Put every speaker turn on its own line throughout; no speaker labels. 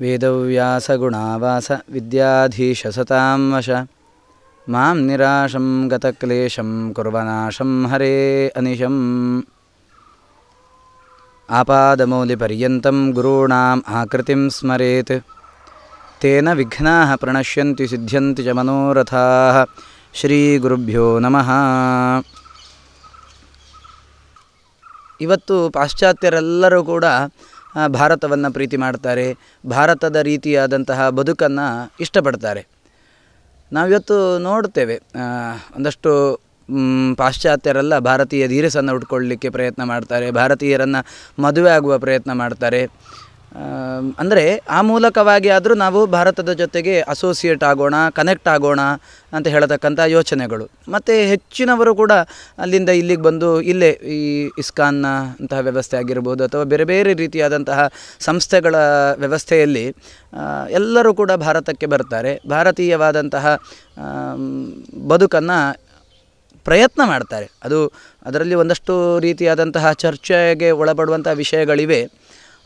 विद्याधीशसतां वश मां निराशं गतक्लेशं कुर्वनाशं हरे अनिशम् आपादमौलिपर्यन्तं गुरूणाम् आकृतिं स्मरेत् तेन विघ्नाः प्रणश्यन्ति सिद्ध्यन्ति च मनोरथाः श्रीगुरुभ्यो नमः इवत्तु ಕೂಡ ಭಾರತವನ್ನು ಪ್ರೀತಿ ಮಾಡ್ತಾರೆ ಭಾರತದ ರೀತಿಯಾದಂತಹ ಬದುಕನ್ನು ಇಷ್ಟಪಡ್ತಾರೆ ನಾವಿವತ್ತು ನೋಡ್ತೇವೆ ಒಂದಷ್ಟು ಪಾಶ್ಚಾತ್ಯರೆಲ್ಲ ಭಾರತೀಯ ಧೀರಸನ್ನು ಉಟ್ಕೊಳ್ಳಲಿಕ್ಕೆ ಪ್ರಯತ್ನ ಮಾಡ್ತಾರೆ ಭಾರತೀಯರನ್ನು ಮದುವೆ ಆಗುವ ಪ್ರಯತ್ನ ಮಾಡ್ತಾರೆ ಅಂದರೆ ಆ ಮೂಲಕವಾಗಿ ಆದರೂ ನಾವು ಭಾರತದ ಜೊತೆಗೆ ಅಸೋಸಿಯೇಟ್ ಆಗೋಣ ಕನೆಕ್ಟ್ ಆಗೋಣ ಅಂತ ಹೇಳತಕ್ಕಂಥ ಯೋಚನೆಗಳು ಮತ್ತು ಹೆಚ್ಚಿನವರು ಕೂಡ ಅಲ್ಲಿಂದ ಇಲ್ಲಿಗೆ ಬಂದು ಇಲ್ಲೇ ಈ ಇಸ್ಕಾನ್ನ ಅಂತಹ ವ್ಯವಸ್ಥೆ ಆಗಿರ್ಬೋದು ಅಥವಾ ಬೇರೆ ಬೇರೆ ರೀತಿಯಾದಂತಹ ಸಂಸ್ಥೆಗಳ ವ್ಯವಸ್ಥೆಯಲ್ಲಿ ಎಲ್ಲರೂ ಕೂಡ ಭಾರತಕ್ಕೆ ಬರ್ತಾರೆ ಭಾರತೀಯವಾದಂತಹ ಬದುಕನ್ನು ಪ್ರಯತ್ನ ಮಾಡ್ತಾರೆ ಅದು ಅದರಲ್ಲಿ ಒಂದಷ್ಟು ರೀತಿಯಾದಂತಹ ಚರ್ಚೆಗೆ ಒಳಪಡುವಂಥ ವಿಷಯಗಳಿವೆ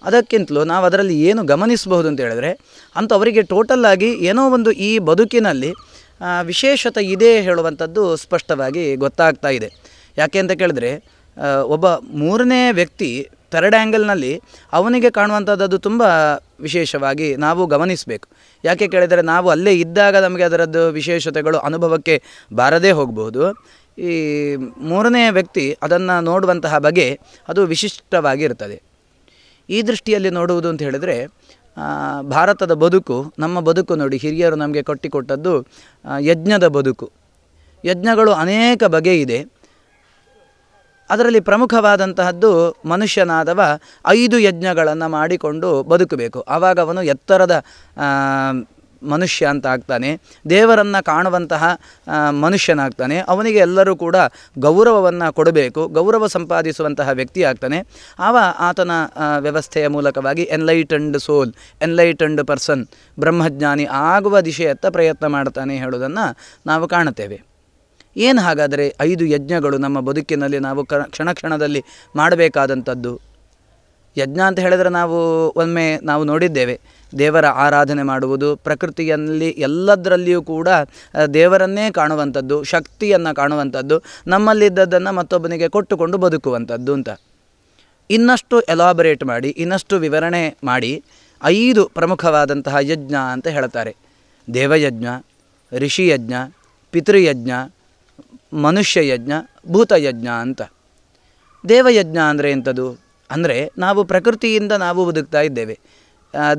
ಅದಕ್ಕಿಂತಲೂ ನಾವು ಅದರಲ್ಲಿ ಏನು ಗಮನಿಸಬಹುದು ಅಂತ ಹೇಳಿದ್ರೆ ಅಂತ ಅವರಿಗೆ ಟೋಟಲ್ಲಾಗಿ ಏನೋ ಒಂದು ಈ ಬದುಕಿನಲ್ಲಿ ವಿಶೇಷತೆ ಇದೆ ಹೇಳುವಂಥದ್ದು ಸ್ಪಷ್ಟವಾಗಿ ಗೊತ್ತಾಗ್ತಾ ಇದೆ ಯಾಕೆ ಅಂತ ಕೇಳಿದ್ರೆ ಒಬ್ಬ ಮೂರನೇ ವ್ಯಕ್ತಿ ಥರ್ಡ್ ಆ್ಯಂಗಲ್ನಲ್ಲಿ ಅವನಿಗೆ ಕಾಣುವಂಥದ್ದು ತುಂಬ ವಿಶೇಷವಾಗಿ ನಾವು ಗಮನಿಸಬೇಕು ಯಾಕೆ ಕೇಳಿದರೆ ನಾವು ಅಲ್ಲೇ ಇದ್ದಾಗ ನಮಗೆ ಅದರದ್ದು ವಿಶೇಷತೆಗಳು ಅನುಭವಕ್ಕೆ ಬಾರದೇ ಹೋಗಬಹುದು ಈ ಮೂರನೇ ವ್ಯಕ್ತಿ ಅದನ್ನು ನೋಡುವಂತಹ ಬಗೆ ಅದು ವಿಶಿಷ್ಟವಾಗಿರ್ತದೆ ಈ ದೃಷ್ಟಿಯಲ್ಲಿ ನೋಡುವುದು ಅಂತ ಹೇಳಿದರೆ ಭಾರತದ ಬದುಕು ನಮ್ಮ ಬದುಕು ನೋಡಿ ಹಿರಿಯರು ನಮಗೆ ಕೊಟ್ಟಿಕೊಟ್ಟದ್ದು ಯಜ್ಞದ ಬದುಕು ಯಜ್ಞಗಳು ಅನೇಕ ಬಗೆ ಇದೆ ಅದರಲ್ಲಿ ಪ್ರಮುಖವಾದಂತಹದ್ದು ಮನುಷ್ಯನಾದವ ಐದು ಯಜ್ಞಗಳನ್ನು ಮಾಡಿಕೊಂಡು ಬದುಕಬೇಕು ಆವಾಗ ಅವನು ಎತ್ತರದ ಮನುಷ್ಯ ಅಂತ ಆಗ್ತಾನೆ ದೇವರನ್ನು ಕಾಣುವಂತಹ ಮನುಷ್ಯನಾಗ್ತಾನೆ ಅವನಿಗೆ ಎಲ್ಲರೂ ಕೂಡ ಗೌರವವನ್ನು ಕೊಡಬೇಕು ಗೌರವ ಸಂಪಾದಿಸುವಂತಹ ವ್ಯಕ್ತಿ ಆಗ್ತಾನೆ ಆವ ಆತನ ವ್ಯವಸ್ಥೆಯ ಮೂಲಕವಾಗಿ ಎನ್ಲೈಟನ್ಡ್ ಸೋಲ್ ಎನ್ಲೈಟನ್ಡ್ ಪರ್ಸನ್ ಬ್ರಹ್ಮಜ್ಞಾನಿ ಆಗುವ ದಿಶೆಯತ್ತ ಪ್ರಯತ್ನ ಮಾಡ್ತಾನೆ ಹೇಳೋದನ್ನು ನಾವು ಕಾಣುತ್ತೇವೆ ಏನು ಹಾಗಾದರೆ ಐದು ಯಜ್ಞಗಳು ನಮ್ಮ ಬದುಕಿನಲ್ಲಿ ನಾವು ಕ್ಷಣ ಕ್ಷಣದಲ್ಲಿ ಮಾಡಬೇಕಾದಂಥದ್ದು ಯಜ್ಞ ಅಂತ ಹೇಳಿದ್ರೆ ನಾವು ಒಮ್ಮೆ ನಾವು ನೋಡಿದ್ದೇವೆ ದೇವರ ಆರಾಧನೆ ಮಾಡುವುದು ಪ್ರಕೃತಿಯಲ್ಲಿ ಎಲ್ಲದರಲ್ಲಿಯೂ ಕೂಡ ದೇವರನ್ನೇ ಕಾಣುವಂಥದ್ದು ಶಕ್ತಿಯನ್ನು ಕಾಣುವಂಥದ್ದು ನಮ್ಮಲ್ಲಿದ್ದದ್ದನ್ನು ಮತ್ತೊಬ್ಬನಿಗೆ ಕೊಟ್ಟುಕೊಂಡು ಬದುಕುವಂಥದ್ದು ಅಂತ ಇನ್ನಷ್ಟು ಎಲಾಬರೇಟ್ ಮಾಡಿ ಇನ್ನಷ್ಟು ವಿವರಣೆ ಮಾಡಿ ಐದು ಪ್ರಮುಖವಾದಂತಹ ಯಜ್ಞ ಅಂತ ಹೇಳ್ತಾರೆ ದೇವಯಜ್ಞ ಋಷಿಯಜ್ಞ ಪಿತೃಯಜ್ಞ ಮನುಷ್ಯಯಜ್ಞ ಭೂತಯಜ್ಞ ಅಂತ ದೇವಯಜ್ಞ ಅಂದರೆ ಎಂಥದ್ದು ಅಂದರೆ ನಾವು ಪ್ರಕೃತಿಯಿಂದ ನಾವು ಬದುಕ್ತಾ ಇದ್ದೇವೆ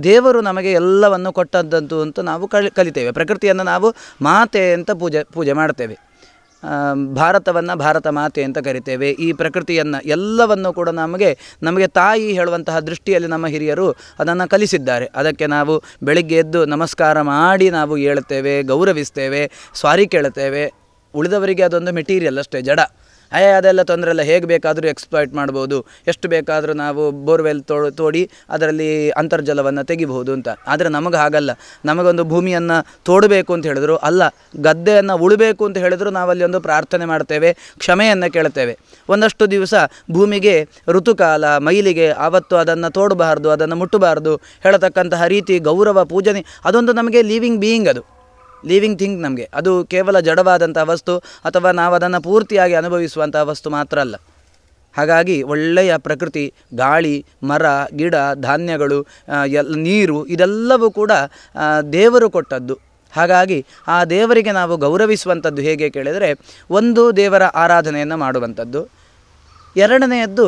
ದೇವರು ನಮಗೆ ಎಲ್ಲವನ್ನು ಕೊಟ್ಟದ್ದಂತು ಅಂತ ನಾವು ಕಲಿ ಕಲಿತೇವೆ ಪ್ರಕೃತಿಯನ್ನು ನಾವು ಮಾತೆ ಅಂತ ಪೂಜೆ ಪೂಜೆ ಮಾಡ್ತೇವೆ ಭಾರತವನ್ನು ಭಾರತ ಮಾತೆ ಅಂತ ಕರಿತೇವೆ ಈ ಪ್ರಕೃತಿಯನ್ನು ಎಲ್ಲವನ್ನು ಕೂಡ ನಮಗೆ ನಮಗೆ ತಾಯಿ ಹೇಳುವಂತಹ ದೃಷ್ಟಿಯಲ್ಲಿ ನಮ್ಮ ಹಿರಿಯರು ಅದನ್ನು ಕಲಿಸಿದ್ದಾರೆ ಅದಕ್ಕೆ ನಾವು ಬೆಳಿಗ್ಗೆ ಎದ್ದು ನಮಸ್ಕಾರ ಮಾಡಿ ನಾವು ಹೇಳ್ತೇವೆ ಗೌರವಿಸ್ತೇವೆ ಸ್ವಾರಿ ಕೇಳ್ತೇವೆ ಉಳಿದವರಿಗೆ ಅದೊಂದು ಮೆಟೀರಿಯಲ್ ಅಷ್ಟೇ ಜಡ ಅಯ್ಯ ಅದೆಲ್ಲ ತೊಂದರೆ ಇಲ್ಲ ಹೇಗೆ ಬೇಕಾದರೂ ಎಕ್ಸ್ಪ್ಲಾಯ್ಟ್ ಮಾಡ್ಬೋದು ಎಷ್ಟು ಬೇಕಾದರೂ ನಾವು ಬೋರ್ವೆಲ್ ತೋ ತೋಡಿ ಅದರಲ್ಲಿ ಅಂತರ್ಜಲವನ್ನು ತೆಗಿಬಹುದು ಅಂತ ಆದರೆ ನಮಗೆ ಹಾಗಲ್ಲ ನಮಗೊಂದು ಭೂಮಿಯನ್ನು ತೋಡಬೇಕು ಅಂತ ಹೇಳಿದ್ರು ಅಲ್ಲ ಗದ್ದೆಯನ್ನು ಉಳಬೇಕು ಅಂತ ಹೇಳಿದ್ರು ನಾವಲ್ಲಿ ಒಂದು ಪ್ರಾರ್ಥನೆ ಮಾಡ್ತೇವೆ ಕ್ಷಮೆಯನ್ನು ಕೇಳ್ತೇವೆ ಒಂದಷ್ಟು ದಿವಸ ಭೂಮಿಗೆ ಋತುಕಾಲ ಮೈಲಿಗೆ ಆವತ್ತು ಅದನ್ನು ತೋಡಬಾರ್ದು ಅದನ್ನು ಮುಟ್ಟಬಾರ್ದು ಹೇಳತಕ್ಕಂತಹ ರೀತಿ ಗೌರವ ಪೂಜನೆ ಅದೊಂದು ನಮಗೆ ಲಿವಿಂಗ್ ಬೀಯಿಂಗ್ ಅದು ಲಿವಿಂಗ್ ಥಿಂಗ್ ನಮಗೆ ಅದು ಕೇವಲ ಜಡವಾದಂಥ ವಸ್ತು ಅಥವಾ ನಾವು ಅದನ್ನು ಪೂರ್ತಿಯಾಗಿ ಅನುಭವಿಸುವಂಥ ವಸ್ತು ಮಾತ್ರ ಅಲ್ಲ ಹಾಗಾಗಿ ಒಳ್ಳೆಯ ಪ್ರಕೃತಿ ಗಾಳಿ ಮರ ಗಿಡ ಧಾನ್ಯಗಳು ಎಲ್ಲ ನೀರು ಇದೆಲ್ಲವೂ ಕೂಡ ದೇವರು ಕೊಟ್ಟದ್ದು ಹಾಗಾಗಿ ಆ ದೇವರಿಗೆ ನಾವು ಗೌರವಿಸುವಂಥದ್ದು ಹೇಗೆ ಕೇಳಿದರೆ ಒಂದು ದೇವರ ಆರಾಧನೆಯನ್ನು ಮಾಡುವಂಥದ್ದು ಎರಡನೆಯದ್ದು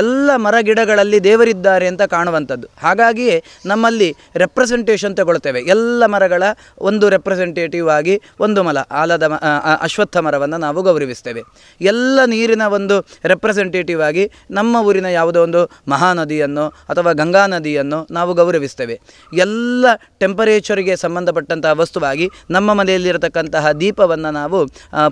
ಎಲ್ಲ ಮರಗಿಡಗಳಲ್ಲಿ ದೇವರಿದ್ದಾರೆ ಅಂತ ಕಾಣುವಂಥದ್ದು ಹಾಗಾಗಿ ನಮ್ಮಲ್ಲಿ ರೆಪ್ರೆಸೆಂಟೇಷನ್ ತಗೊಳ್ತೇವೆ ಎಲ್ಲ ಮರಗಳ ಒಂದು ರೆಪ್ರೆಸೆಂಟೇಟಿವ್ ಆಗಿ ಒಂದು ಮಲ ಆಲದ ಅಶ್ವತ್ಥ ಮರವನ್ನು ನಾವು ಗೌರವಿಸ್ತೇವೆ ಎಲ್ಲ ನೀರಿನ ಒಂದು ರೆಪ್ರೆಸೆಂಟೇಟಿವ್ ಆಗಿ ನಮ್ಮ ಊರಿನ ಯಾವುದೋ ಒಂದು ಮಹಾನದಿಯನ್ನು ಅಥವಾ ಗಂಗಾ ನದಿಯನ್ನು ನಾವು ಗೌರವಿಸ್ತೇವೆ ಎಲ್ಲ ಟೆಂಪರೇಚರ್ಗೆ ಸಂಬಂಧಪಟ್ಟಂತಹ ವಸ್ತುವಾಗಿ ನಮ್ಮ ಮನೆಯಲ್ಲಿರತಕ್ಕಂತಹ ದೀಪವನ್ನು ನಾವು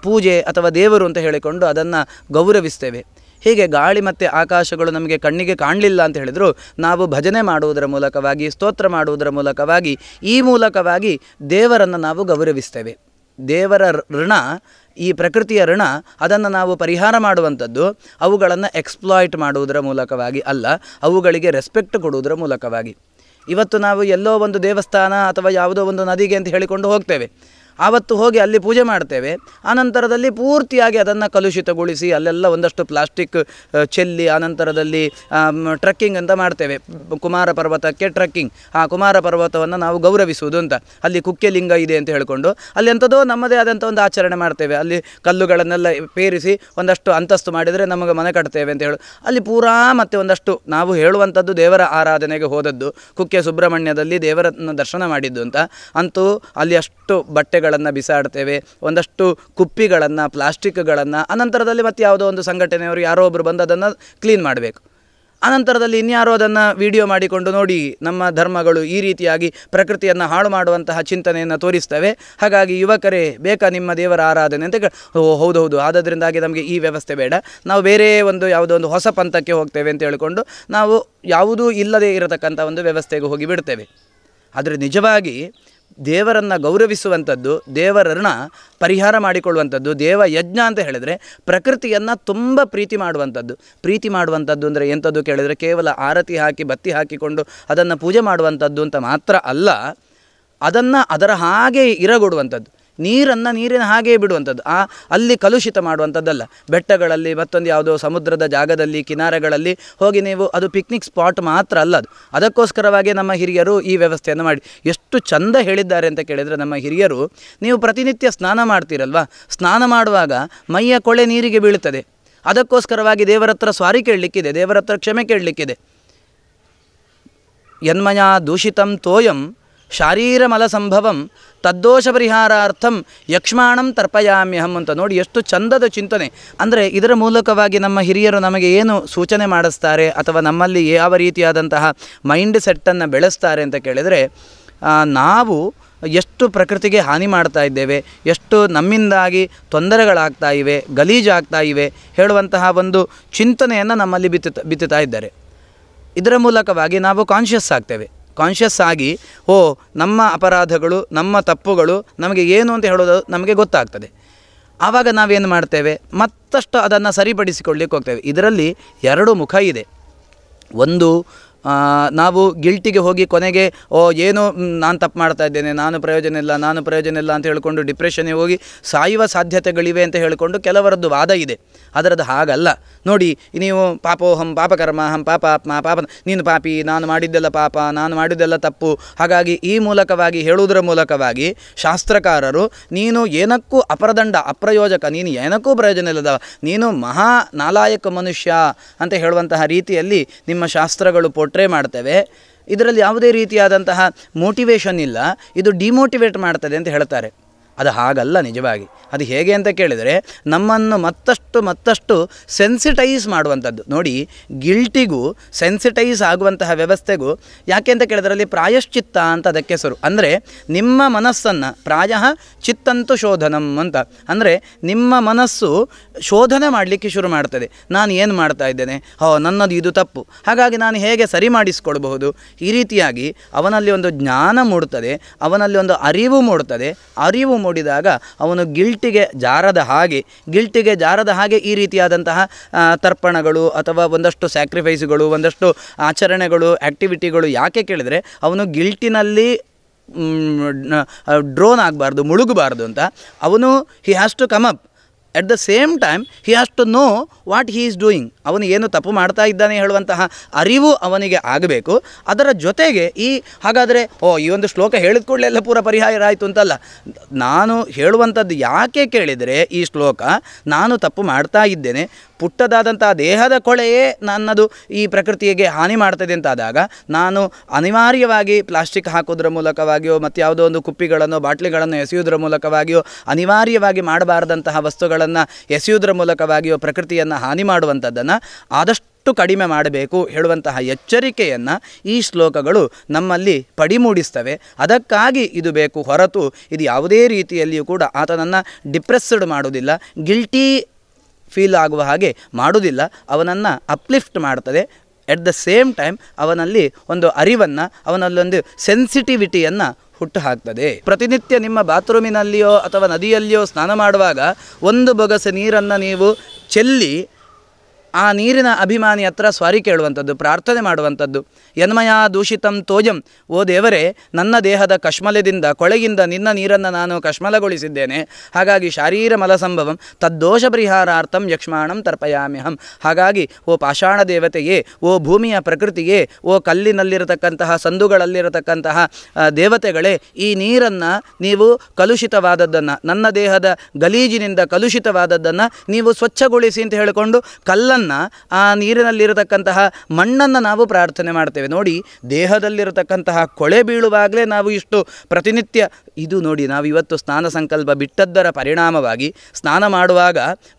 ಪೂಜೆ ಅಥವಾ ದೇವರು ಅಂತ ಹೇಳಿಕೊಂಡು ಅದನ್ನು ಗೌರವಿಸ್ತೇವೆ ಹೀಗೆ ಗಾಳಿ ಮತ್ತು ಆಕಾಶಗಳು ನಮಗೆ ಕಣ್ಣಿಗೆ ಕಾಣಲಿಲ್ಲ ಅಂತ ಹೇಳಿದರೂ ನಾವು ಭಜನೆ ಮಾಡುವುದರ ಮೂಲಕವಾಗಿ ಸ್ತೋತ್ರ ಮಾಡುವುದರ ಮೂಲಕವಾಗಿ ಈ ಮೂಲಕವಾಗಿ ದೇವರನ್ನು ನಾವು ಗೌರವಿಸ್ತೇವೆ ದೇವರ ಋಣ ಈ ಪ್ರಕೃತಿಯ ಋಣ ಅದನ್ನು ನಾವು ಪರಿಹಾರ ಮಾಡುವಂಥದ್ದು ಅವುಗಳನ್ನು ಎಕ್ಸ್ಪ್ಲಾಯ್ಟ್ ಮಾಡುವುದರ ಮೂಲಕವಾಗಿ ಅಲ್ಲ ಅವುಗಳಿಗೆ ರೆಸ್ಪೆಕ್ಟ್ ಕೊಡುವುದರ ಮೂಲಕವಾಗಿ ಇವತ್ತು ನಾವು ಎಲ್ಲೋ ಒಂದು ದೇವಸ್ಥಾನ ಅಥವಾ ಯಾವುದೋ ಒಂದು ನದಿಗೆ ಅಂತ ಹೇಳಿಕೊಂಡು ಹೋಗ್ತೇವೆ ಆವತ್ತು ಹೋಗಿ ಅಲ್ಲಿ ಪೂಜೆ ಮಾಡ್ತೇವೆ ಆನಂತರದಲ್ಲಿ ಪೂರ್ತಿಯಾಗಿ ಅದನ್ನು ಕಲುಷಿತಗೊಳಿಸಿ ಅಲ್ಲೆಲ್ಲ ಒಂದಷ್ಟು ಪ್ಲಾಸ್ಟಿಕ್ ಚೆಲ್ಲಿ ಆನಂತರದಲ್ಲಿ ಟ್ರಕ್ಕಿಂಗ್ ಅಂತ ಮಾಡ್ತೇವೆ ಕುಮಾರ ಪರ್ವತಕ್ಕೆ ಟ್ರಕ್ಕಿಂಗ್ ಆ ಕುಮಾರ ಪರ್ವತವನ್ನು ನಾವು ಗೌರವಿಸುವುದು ಅಂತ ಅಲ್ಲಿ ಕುಕ್ಕೆಲಿಂಗ ಇದೆ ಅಂತ ಹೇಳಿಕೊಂಡು ಅಲ್ಲಿ ಎಂಥದೋ ನಮ್ಮದೇ ಆದಂಥ ಒಂದು ಆಚರಣೆ ಮಾಡ್ತೇವೆ ಅಲ್ಲಿ ಕಲ್ಲುಗಳನ್ನೆಲ್ಲ ಪೇರಿಸಿ ಒಂದಷ್ಟು ಅಂತಸ್ತು ಮಾಡಿದರೆ ನಮಗೆ ಮನೆ ಕಟ್ತೇವೆ ಅಂತ ಹೇಳು ಅಲ್ಲಿ ಪೂರಾ ಮತ್ತೆ ಒಂದಷ್ಟು ನಾವು ಹೇಳುವಂಥದ್ದು ದೇವರ ಆರಾಧನೆಗೆ ಹೋದದ್ದು ಕುಕ್ಕೆ ಸುಬ್ರಹ್ಮಣ್ಯದಲ್ಲಿ ದೇವರನ್ನು ದರ್ಶನ ಮಾಡಿದ್ದು ಅಂತ ಅಂತೂ ಅಲ್ಲಿ ಅಷ್ಟು ಬಟ್ಟೆಗಳು ಬಟ್ಟೆಗಳನ್ನು ಬಿಸಾಡ್ತೇವೆ ಒಂದಷ್ಟು ಕುಪ್ಪಿಗಳನ್ನು ಪ್ಲಾಸ್ಟಿಕ್ಗಳನ್ನು ಅನಂತರದಲ್ಲಿ ಮತ್ತೆ ಯಾವುದೋ ಒಂದು ಸಂಘಟನೆಯವರು ಯಾರೋ ಒಬ್ಬರು ಬಂದು ಅದನ್ನು ಕ್ಲೀನ್ ಮಾಡಬೇಕು ಅನಂತರದಲ್ಲಿ ಇನ್ಯಾರೋ ಅದನ್ನು ವಿಡಿಯೋ ಮಾಡಿಕೊಂಡು ನೋಡಿ ನಮ್ಮ ಧರ್ಮಗಳು ಈ ರೀತಿಯಾಗಿ ಪ್ರಕೃತಿಯನ್ನು ಹಾಳು ಮಾಡುವಂತಹ ಚಿಂತನೆಯನ್ನು ತೋರಿಸ್ತವೆ ಹಾಗಾಗಿ ಯುವಕರೇ ಬೇಕಾ ನಿಮ್ಮ ದೇವರ ಆರಾಧನೆ ಅಂತ ಓ ಹೌದು ಹೌದು ಆದ್ದರಿಂದಾಗಿ ನಮಗೆ ಈ ವ್ಯವಸ್ಥೆ ಬೇಡ ನಾವು ಬೇರೆ ಒಂದು ಯಾವುದೋ ಒಂದು ಹೊಸ ಪಂಥಕ್ಕೆ ಹೋಗ್ತೇವೆ ಅಂತ ಹೇಳಿಕೊಂಡು ನಾವು ಯಾವುದೂ ಇಲ್ಲದೇ ಇರತಕ್ಕಂಥ ಒಂದು ವ್ಯವಸ್ಥೆಗೆ ಹೋಗಿ ಬಿಡ್ತೇವೆ ಆದರೆ ನಿಜವಾಗಿ ದೇವರನ್ನು ಗೌರವಿಸುವಂಥದ್ದು ದೇವರನ್ನ ಪರಿಹಾರ ಮಾಡಿಕೊಳ್ಳುವಂಥದ್ದು ದೇವ ಯಜ್ಞ ಅಂತ ಹೇಳಿದರೆ ಪ್ರಕೃತಿಯನ್ನು ತುಂಬ ಪ್ರೀತಿ ಮಾಡುವಂಥದ್ದು ಪ್ರೀತಿ ಮಾಡುವಂಥದ್ದು ಅಂದರೆ ಎಂಥದ್ದು ಕೇಳಿದರೆ ಕೇವಲ ಆರತಿ ಹಾಕಿ ಬತ್ತಿ ಹಾಕಿಕೊಂಡು ಅದನ್ನು ಪೂಜೆ ಮಾಡುವಂಥದ್ದು ಅಂತ ಮಾತ್ರ ಅಲ್ಲ ಅದನ್ನು ಅದರ ಹಾಗೆ ಇರಗೊಡುವಂಥದ್ದು ನೀರನ್ನು ನೀರಿನ ಹಾಗೆಯೇ ಬಿಡುವಂಥದ್ದು ಆ ಅಲ್ಲಿ ಕಲುಷಿತ ಮಾಡುವಂಥದ್ದಲ್ಲ ಬೆಟ್ಟಗಳಲ್ಲಿ ಮತ್ತೊಂದು ಯಾವುದೋ ಸಮುದ್ರದ ಜಾಗದಲ್ಲಿ ಕಿನಾರೆಗಳಲ್ಲಿ ಹೋಗಿ ನೀವು ಅದು ಪಿಕ್ನಿಕ್ ಸ್ಪಾಟ್ ಮಾತ್ರ ಅಲ್ಲ ಅದು ಅದಕ್ಕೋಸ್ಕರವಾಗಿ ನಮ್ಮ ಹಿರಿಯರು ಈ ವ್ಯವಸ್ಥೆಯನ್ನು ಮಾಡಿ ಎಷ್ಟು ಚಂದ ಹೇಳಿದ್ದಾರೆ ಅಂತ ಕೇಳಿದರೆ ನಮ್ಮ ಹಿರಿಯರು ನೀವು ಪ್ರತಿನಿತ್ಯ ಸ್ನಾನ ಮಾಡ್ತೀರಲ್ವಾ ಸ್ನಾನ ಮಾಡುವಾಗ ಮೈಯ ಕೊಳೆ ನೀರಿಗೆ ಬೀಳುತ್ತದೆ ಅದಕ್ಕೋಸ್ಕರವಾಗಿ ದೇವರ ಹತ್ರ ಸ್ವಾರಿ ಕೇಳಲಿಕ್ಕಿದೆ ದೇವರ ಹತ್ರ ಕ್ಷಮೆ ಕೇಳಲಿಕ್ಕಿದೆ ಯನ್ಮಯ ದೂಷಿತಂ ತೋಯಂ ಶಾರೀರ ಸಂಭವಂ ತದ್ದೋಷ ಪರಿಹಾರಾರ್ಥಂ ಯಕ್ಷ್ಮಾಣಂ ತರ್ಪಯಾಮ್ಯಹಂ ಅಂತ ನೋಡಿ ಎಷ್ಟು ಚಂದದ ಚಿಂತನೆ ಅಂದರೆ ಇದರ ಮೂಲಕವಾಗಿ ನಮ್ಮ ಹಿರಿಯರು ನಮಗೆ ಏನು ಸೂಚನೆ ಮಾಡಿಸ್ತಾರೆ ಅಥವಾ ನಮ್ಮಲ್ಲಿ ಯಾವ ರೀತಿಯಾದಂತಹ ಮೈಂಡ್ ಸೆಟ್ಟನ್ನು ಬೆಳೆಸ್ತಾರೆ ಅಂತ ಕೇಳಿದರೆ ನಾವು ಎಷ್ಟು ಪ್ರಕೃತಿಗೆ ಹಾನಿ ಮಾಡ್ತಾ ಇದ್ದೇವೆ ಎಷ್ಟು ನಮ್ಮಿಂದಾಗಿ ತೊಂದರೆಗಳಾಗ್ತಾ ಇವೆ ಗಲೀಜಾಗ್ತಾ ಇವೆ ಹೇಳುವಂತಹ ಒಂದು ಚಿಂತನೆಯನ್ನು ನಮ್ಮಲ್ಲಿ ಬಿತ್ತುತ್ತಾ ಬಿತ್ತುತ್ತಾ ಇದ್ದಾರೆ ಇದರ ಮೂಲಕವಾಗಿ ನಾವು ಕಾನ್ಷಿಯಸ್ ಆಗ್ತೇವೆ ಕಾನ್ಷಿಯಸ್ ಆಗಿ ಓ ನಮ್ಮ ಅಪರಾಧಗಳು ನಮ್ಮ ತಪ್ಪುಗಳು ನಮಗೆ ಏನು ಅಂತ ಹೇಳೋದು ನಮಗೆ ಗೊತ್ತಾಗ್ತದೆ ಆವಾಗ ನಾವೇನು ಮಾಡ್ತೇವೆ ಮತ್ತಷ್ಟು ಅದನ್ನು ಸರಿಪಡಿಸಿಕೊಳ್ಳಿಕ್ಕೆ ಹೋಗ್ತೇವೆ ಇದರಲ್ಲಿ ಎರಡು ಮುಖ ಇದೆ ಒಂದು ನಾವು ಗಿಲ್ಟಿಗೆ ಹೋಗಿ ಕೊನೆಗೆ ಓ ಏನು ನಾನು ತಪ್ಪು ಮಾಡ್ತಾ ಇದ್ದೇನೆ ನಾನು ಪ್ರಯೋಜನ ಇಲ್ಲ ನಾನು ಪ್ರಯೋಜನ ಇಲ್ಲ ಅಂತ ಹೇಳಿಕೊಂಡು ಡಿಪ್ರೆಷನ್ಗೆ ಹೋಗಿ ಸಾಯುವ ಸಾಧ್ಯತೆಗಳಿವೆ ಅಂತ ಹೇಳಿಕೊಂಡು ಕೆಲವರದ್ದು ವಾದ ಇದೆ ಅದರದ್ದು ಹಾಗಲ್ಲ ನೋಡಿ ನೀವು ಹಂ ಪಾಪಕರ್ಮ ಹಂ ಆತ್ಮ ಪಾಪ ನೀನು ಪಾಪಿ ನಾನು ಮಾಡಿದ್ದೆಲ್ಲ ಪಾಪ ನಾನು ಮಾಡಿದ್ದೆಲ್ಲ ತಪ್ಪು ಹಾಗಾಗಿ ಈ ಮೂಲಕವಾಗಿ ಹೇಳುವುದರ ಮೂಲಕವಾಗಿ ಶಾಸ್ತ್ರಕಾರರು ನೀನು ಏನಕ್ಕೂ ಅಪರದಂಡ ಅಪ್ರಯೋಜಕ ನೀನು ಏನಕ್ಕೂ ಪ್ರಯೋಜನ ಇಲ್ಲದ ನೀನು ಮಹಾ ನಾಲಾಯಕ ಮನುಷ್ಯ ಅಂತ ಹೇಳುವಂತಹ ರೀತಿಯಲ್ಲಿ ನಿಮ್ಮ ಶಾಸ್ತ್ರಗಳು ಪೊಟ್ಟ ಟ್ರೈ ಮಾಡ್ತೇವೆ ಇದರಲ್ಲಿ ಯಾವುದೇ ರೀತಿಯಾದಂತಹ ಮೋಟಿವೇಶನ್ ಇಲ್ಲ ಇದು ಡಿಮೋಟಿವೇಟ್ ಮಾಡ್ತದೆ ಅಂತ ಹೇಳ್ತಾರೆ ಅದು ಹಾಗಲ್ಲ ನಿಜವಾಗಿ ಅದು ಹೇಗೆ ಅಂತ ಕೇಳಿದರೆ ನಮ್ಮನ್ನು ಮತ್ತಷ್ಟು ಮತ್ತಷ್ಟು ಸೆನ್ಸಿಟೈಸ್ ಮಾಡುವಂಥದ್ದು ನೋಡಿ ಗಿಲ್ಟಿಗೂ ಸೆನ್ಸಿಟೈಸ್ ಆಗುವಂತಹ ವ್ಯವಸ್ಥೆಗೂ ಯಾಕೆ ಅಂತ ಕೇಳಿದರೆ ಪ್ರಾಯಶ್ಚಿತ್ತ ಅಂತ ಅದಕ್ಕೆ ಹೆಸರು ಅಂದರೆ ನಿಮ್ಮ ಮನಸ್ಸನ್ನು ಪ್ರಾಯ ಚಿತ್ತಂತು ಶೋಧನಂ ಅಂತ ಅಂದರೆ ನಿಮ್ಮ ಮನಸ್ಸು ಶೋಧನೆ ಮಾಡಲಿಕ್ಕೆ ಶುರು ಮಾಡ್ತದೆ ನಾನು ಏನು ಮಾಡ್ತಾ ಇದ್ದೇನೆ ಹೋ ನನ್ನದು ಇದು ತಪ್ಪು ಹಾಗಾಗಿ ನಾನು ಹೇಗೆ ಸರಿ ಮಾಡಿಸಿಕೊಳ್ಬಹುದು ಈ ರೀತಿಯಾಗಿ ಅವನಲ್ಲಿ ಒಂದು ಜ್ಞಾನ ಮೂಡುತ್ತದೆ ಅವನಲ್ಲಿ ಒಂದು ಅರಿವು ಮೂಡುತ್ತದೆ ಅರಿವು ಮೂಡಿದಾಗ ಅವನು ಗಿಲ್ಟಿಗೆ ಜಾರದ ಹಾಗೆ ಗಿಲ್ಟಿಗೆ ಜಾರದ ಹಾಗೆ ಈ ರೀತಿಯಾದಂತಹ ತರ್ಪಣಗಳು ಅಥವಾ ಒಂದಷ್ಟು ಸ್ಯಾಕ್ರಿಫೈಸ್ಗಳು ಒಂದಷ್ಟು ಆಚರಣೆಗಳು ಆ್ಯಕ್ಟಿವಿಟಿಗಳು ಯಾಕೆ ಕೇಳಿದರೆ ಅವನು ಗಿಲ್ಟಿನಲ್ಲಿ ಡ್ರೋನ್ ಆಗಬಾರ್ದು ಮುಳುಗಬಾರ್ದು ಅಂತ ಅವನು he has to come up at the same time he has to know what he is doing ಅವನು ಏನು ತಪ್ಪು ಮಾಡ್ತಾ ಇದ್ದಾನೆ ಹೇಳುವಂತಹ ಅರಿವು ಅವನಿಗೆ ಆಗಬೇಕು ಅದರ ಜೊತೆಗೆ ಈ ಹಾಗಾದರೆ ಓ ಈ ಒಂದು ಶ್ಲೋಕ ಹೇಳಿದ ಕೂಡಲೇ ಎಲ್ಲ ಪೂರ ಪರಿಹಾರ ಆಯಿತು ಅಂತಲ್ಲ ನಾನು ಹೇಳುವಂಥದ್ದು ಯಾಕೆ ಕೇಳಿದರೆ ಈ ಶ್ಲೋಕ ನಾನು ತಪ್ಪು ಮಾಡ್ತಾ ಇದ್ದೇನೆ ಪುಟ್ಟದಾದಂಥ ದೇಹದ ಕೊಳೆಯೇ ನನ್ನದು ಈ ಪ್ರಕೃತಿಗೆ ಹಾನಿ ಮಾಡ್ತದೆ ಅಂತಾದಾಗ ನಾನು ಅನಿವಾರ್ಯವಾಗಿ ಪ್ಲಾಸ್ಟಿಕ್ ಹಾಕೋದ್ರ ಮೂಲಕವಾಗಿಯೋ ಮತ್ತು ಯಾವುದೋ ಒಂದು ಕುಪ್ಪಿಗಳನ್ನು ಬಾಟ್ಲಿಗಳನ್ನು ಎಸೆಯುವುದರ ಮೂಲಕವಾಗಿಯೋ ಅನಿವಾರ್ಯವಾಗಿ ಮಾಡಬಾರ್ದಂತಹ ವಸ್ತುಗಳನ್ನು ಎಸೆಯುವುದರ ಮೂಲಕವಾಗಿಯೋ ಪ್ರಕೃತಿಯನ್ನು ಹಾನಿ ಮಾಡುವಂಥದ್ದನ್ನು ಆದಷ್ಟು ಕಡಿಮೆ ಮಾಡಬೇಕು ಹೇಳುವಂತಹ ಎಚ್ಚರಿಕೆಯನ್ನು ಈ ಶ್ಲೋಕಗಳು ನಮ್ಮಲ್ಲಿ ಪಡಿಮೂಡಿಸ್ತವೆ ಅದಕ್ಕಾಗಿ ಇದು ಬೇಕು ಹೊರತು ಇದು ಯಾವುದೇ ರೀತಿಯಲ್ಲಿಯೂ ಕೂಡ ಆತನನ್ನು ಡಿಪ್ರೆಸ್ಡ್ ಮಾಡುವುದಿಲ್ಲ ಗಿಲ್ಟಿ ಫೀಲ್ ಆಗುವ ಹಾಗೆ ಮಾಡುವುದಿಲ್ಲ ಅವನನ್ನು ಅಪ್ಲಿಫ್ಟ್ ಮಾಡ್ತದೆ ಎಟ್ ದ ಸೇಮ್ ಟೈಮ್ ಅವನಲ್ಲಿ ಒಂದು ಅರಿವನ್ನು ಅವನಲ್ಲೊಂದು ಸೆನ್ಸಿಟಿವಿಟಿಯನ್ನು ಹುಟ್ಟು ಹಾಕ್ತದೆ ಪ್ರತಿನಿತ್ಯ ನಿಮ್ಮ ಬಾತ್ರೂಮಿನಲ್ಲಿಯೋ ಅಥವಾ ನದಿಯಲ್ಲಿಯೋ ಸ್ನಾನ ಮಾಡುವಾಗ ಒಂದು ಬೊಗಸೆ ನೀರನ್ನು ನೀವು ಚೆಲ್ಲಿ ಆ ನೀರಿನ ಅಭಿಮಾನಿ ಹತ್ರ ಸ್ವಾರಿ ಕೇಳುವಂಥದ್ದು ಪ್ರಾರ್ಥನೆ ಮಾಡುವಂಥದ್ದು ಯನ್ಮಯ ದೂಷಿತಂ ತೋಜಂ ಓ ದೇವರೇ ನನ್ನ ದೇಹದ ಕಶ್ಮಲದಿಂದ ಕೊಳೆಯಿಂದ ನಿನ್ನ ನೀರನ್ನು ನಾನು ಕಶ್ಮಲಗೊಳಿಸಿದ್ದೇನೆ ಹಾಗಾಗಿ ಶಾರೀರ ಮಲಸಂಭವಂ ತದ್ದೋಷ ಪರಿಹಾರಾರ್ಥಂ ಯಕ್ಷ್ಮಾಣಂ ತರ್ಪಯಾಮ್ಯಹಂ ಹಾಗಾಗಿ ಓ ಪಾಷಾಣ ದೇವತೆಯೇ ಓ ಭೂಮಿಯ ಪ್ರಕೃತಿಯೇ ಓ ಕಲ್ಲಿನಲ್ಲಿರತಕ್ಕಂತಹ ಸಂದುಗಳಲ್ಲಿರತಕ್ಕಂತಹ ದೇವತೆಗಳೇ ಈ ನೀರನ್ನು ನೀವು ಕಲುಷಿತವಾದದ್ದನ್ನು ನನ್ನ ದೇಹದ ಗಲೀಜಿನಿಂದ ಕಲುಷಿತವಾದದ್ದನ್ನು ನೀವು ಸ್ವಚ್ಛಗೊಳಿಸಿ ಅಂತ ಹೇಳಿಕೊಂಡು ಕಲ್ಲ ನೀರನ್ನು ಆ ನೀರಿನಲ್ಲಿರತಕ್ಕಂತಹ ಮಣ್ಣನ್ನು ನಾವು ಪ್ರಾರ್ಥನೆ ಮಾಡ್ತೇವೆ ನೋಡಿ ದೇಹದಲ್ಲಿರತಕ್ಕಂತಹ ಕೊಳೆ ಬೀಳುವಾಗಲೇ ನಾವು ಇಷ್ಟು ಪ್ರತಿನಿತ್ಯ ಇದು ನೋಡಿ ನಾವು ಇವತ್ತು ಸ್ನಾನ ಸಂಕಲ್ಪ ಬಿಟ್ಟದ್ದರ ಪರಿಣಾಮವಾಗಿ ಸ್ನಾನ ಮಾಡುವಾಗ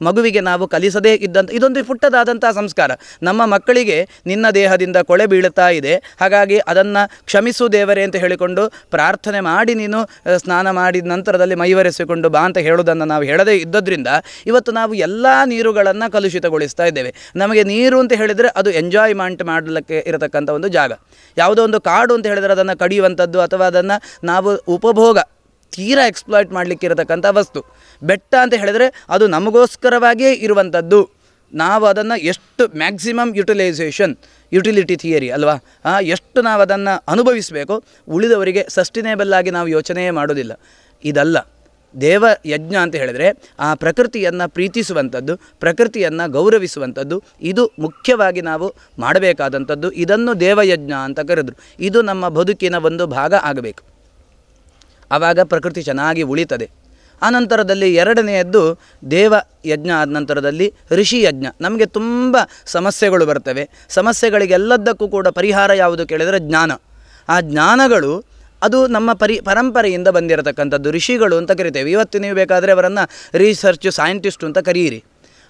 ಮಗುವಿಗೆ ನಾವು ಕಲಿಸದೇ ಇದ್ದಂಥ ಇದೊಂದು ಪುಟ್ಟದಾದಂಥ ಸಂಸ್ಕಾರ ನಮ್ಮ ಮಕ್ಕಳಿಗೆ ನಿನ್ನ ದೇಹದಿಂದ ಕೊಳೆ ಬೀಳುತ್ತಾ ಇದೆ ಹಾಗಾಗಿ ಅದನ್ನು ಕ್ಷಮಿಸು ದೇವರೇ ಅಂತ ಹೇಳಿಕೊಂಡು ಪ್ರಾರ್ಥನೆ ಮಾಡಿ ನೀನು ಸ್ನಾನ ಮಾಡಿದ ನಂತರದಲ್ಲಿ ಮೈವರೆಸಿಕೊಂಡು ಬಾ ಅಂತ ಹೇಳುವುದನ್ನು ನಾವು ಹೇಳದೇ ಇದ್ದದ್ರಿಂದ ಇವತ್ತು ನಾವು ಎಲ್ಲ ನೀರುಗಳನ್ನು ಕಲುಷಿತಗೊಳಿಸ್ತಾ ಇದ್ದೇವೆ ಹೇಳ್ತೇವೆ ನಮಗೆ ನೀರು ಅಂತ ಹೇಳಿದರೆ ಅದು ಎಂಜಾಯ್ಮೆಂಟ್ ಮಾಡಲಿಕ್ಕೆ ಇರತಕ್ಕಂಥ ಒಂದು ಜಾಗ ಯಾವುದೋ ಒಂದು ಕಾಡು ಅಂತ ಹೇಳಿದರೆ ಅದನ್ನು ಕಡಿಯುವಂಥದ್ದು ಅಥವಾ ಅದನ್ನು ನಾವು ಉಪಭೋಗ ತೀರಾ ಎಕ್ಸ್ಪ್ಲಾಯ್ಟ್ ಮಾಡಲಿಕ್ಕೆ ಇರತಕ್ಕಂಥ ವಸ್ತು ಬೆಟ್ಟ ಅಂತ ಹೇಳಿದರೆ ಅದು ನಮಗೋಸ್ಕರವಾಗಿಯೇ ಇರುವಂಥದ್ದು ನಾವು ಅದನ್ನು ಎಷ್ಟು ಮ್ಯಾಕ್ಸಿಮಮ್ ಯುಟಿಲೈಸೇಷನ್ ಯುಟಿಲಿಟಿ ಥಿಯರಿ ಅಲ್ವಾ ಎಷ್ಟು ನಾವು ಅದನ್ನು ಅನುಭವಿಸಬೇಕು ಉಳಿದವರಿಗೆ ಸಸ್ಟಿನೇಬಲ್ ಆಗಿ ನಾವು ಯೋಚನೆಯೇ ಮಾಡೋದಿಲ್ಲ ಇದಲ್ಲ ದೇವ ಯಜ್ಞ ಅಂತ ಹೇಳಿದರೆ ಆ ಪ್ರಕೃತಿಯನ್ನು ಪ್ರೀತಿಸುವಂಥದ್ದು ಪ್ರಕೃತಿಯನ್ನು ಗೌರವಿಸುವಂಥದ್ದು ಇದು ಮುಖ್ಯವಾಗಿ ನಾವು ಮಾಡಬೇಕಾದಂಥದ್ದು ಇದನ್ನು ದೇವಯಜ್ಞ ಅಂತ ಕರೆದರು ಇದು ನಮ್ಮ ಬದುಕಿನ ಒಂದು ಭಾಗ ಆಗಬೇಕು ಆವಾಗ ಪ್ರಕೃತಿ ಚೆನ್ನಾಗಿ ಉಳಿತದೆ ನಂತರದಲ್ಲಿ ಎರಡನೆಯದ್ದು ದೇವ ಯಜ್ಞ ಆದ ನಂತರದಲ್ಲಿ ಋಷಿ ಯಜ್ಞ ನಮಗೆ ತುಂಬ ಸಮಸ್ಯೆಗಳು ಬರ್ತವೆ ಸಮಸ್ಯೆಗಳಿಗೆಲ್ಲದಕ್ಕೂ ಕೂಡ ಪರಿಹಾರ ಯಾವುದು ಕೇಳಿದರೆ ಜ್ಞಾನ ಆ ಜ್ಞಾನಗಳು ಅದು ನಮ್ಮ ಪರಿ ಪರಂಪರೆಯಿಂದ ಬಂದಿರತಕ್ಕಂಥದ್ದು ಋಷಿಗಳು ಅಂತ ಕರಿತೇವೆ ಇವತ್ತು ನೀವು ಬೇಕಾದರೆ ಅವರನ್ನು ರಿಸರ್ಚ್ ಸೈಂಟಿಸ್ಟ್ ಅಂತ ಕರೀರಿ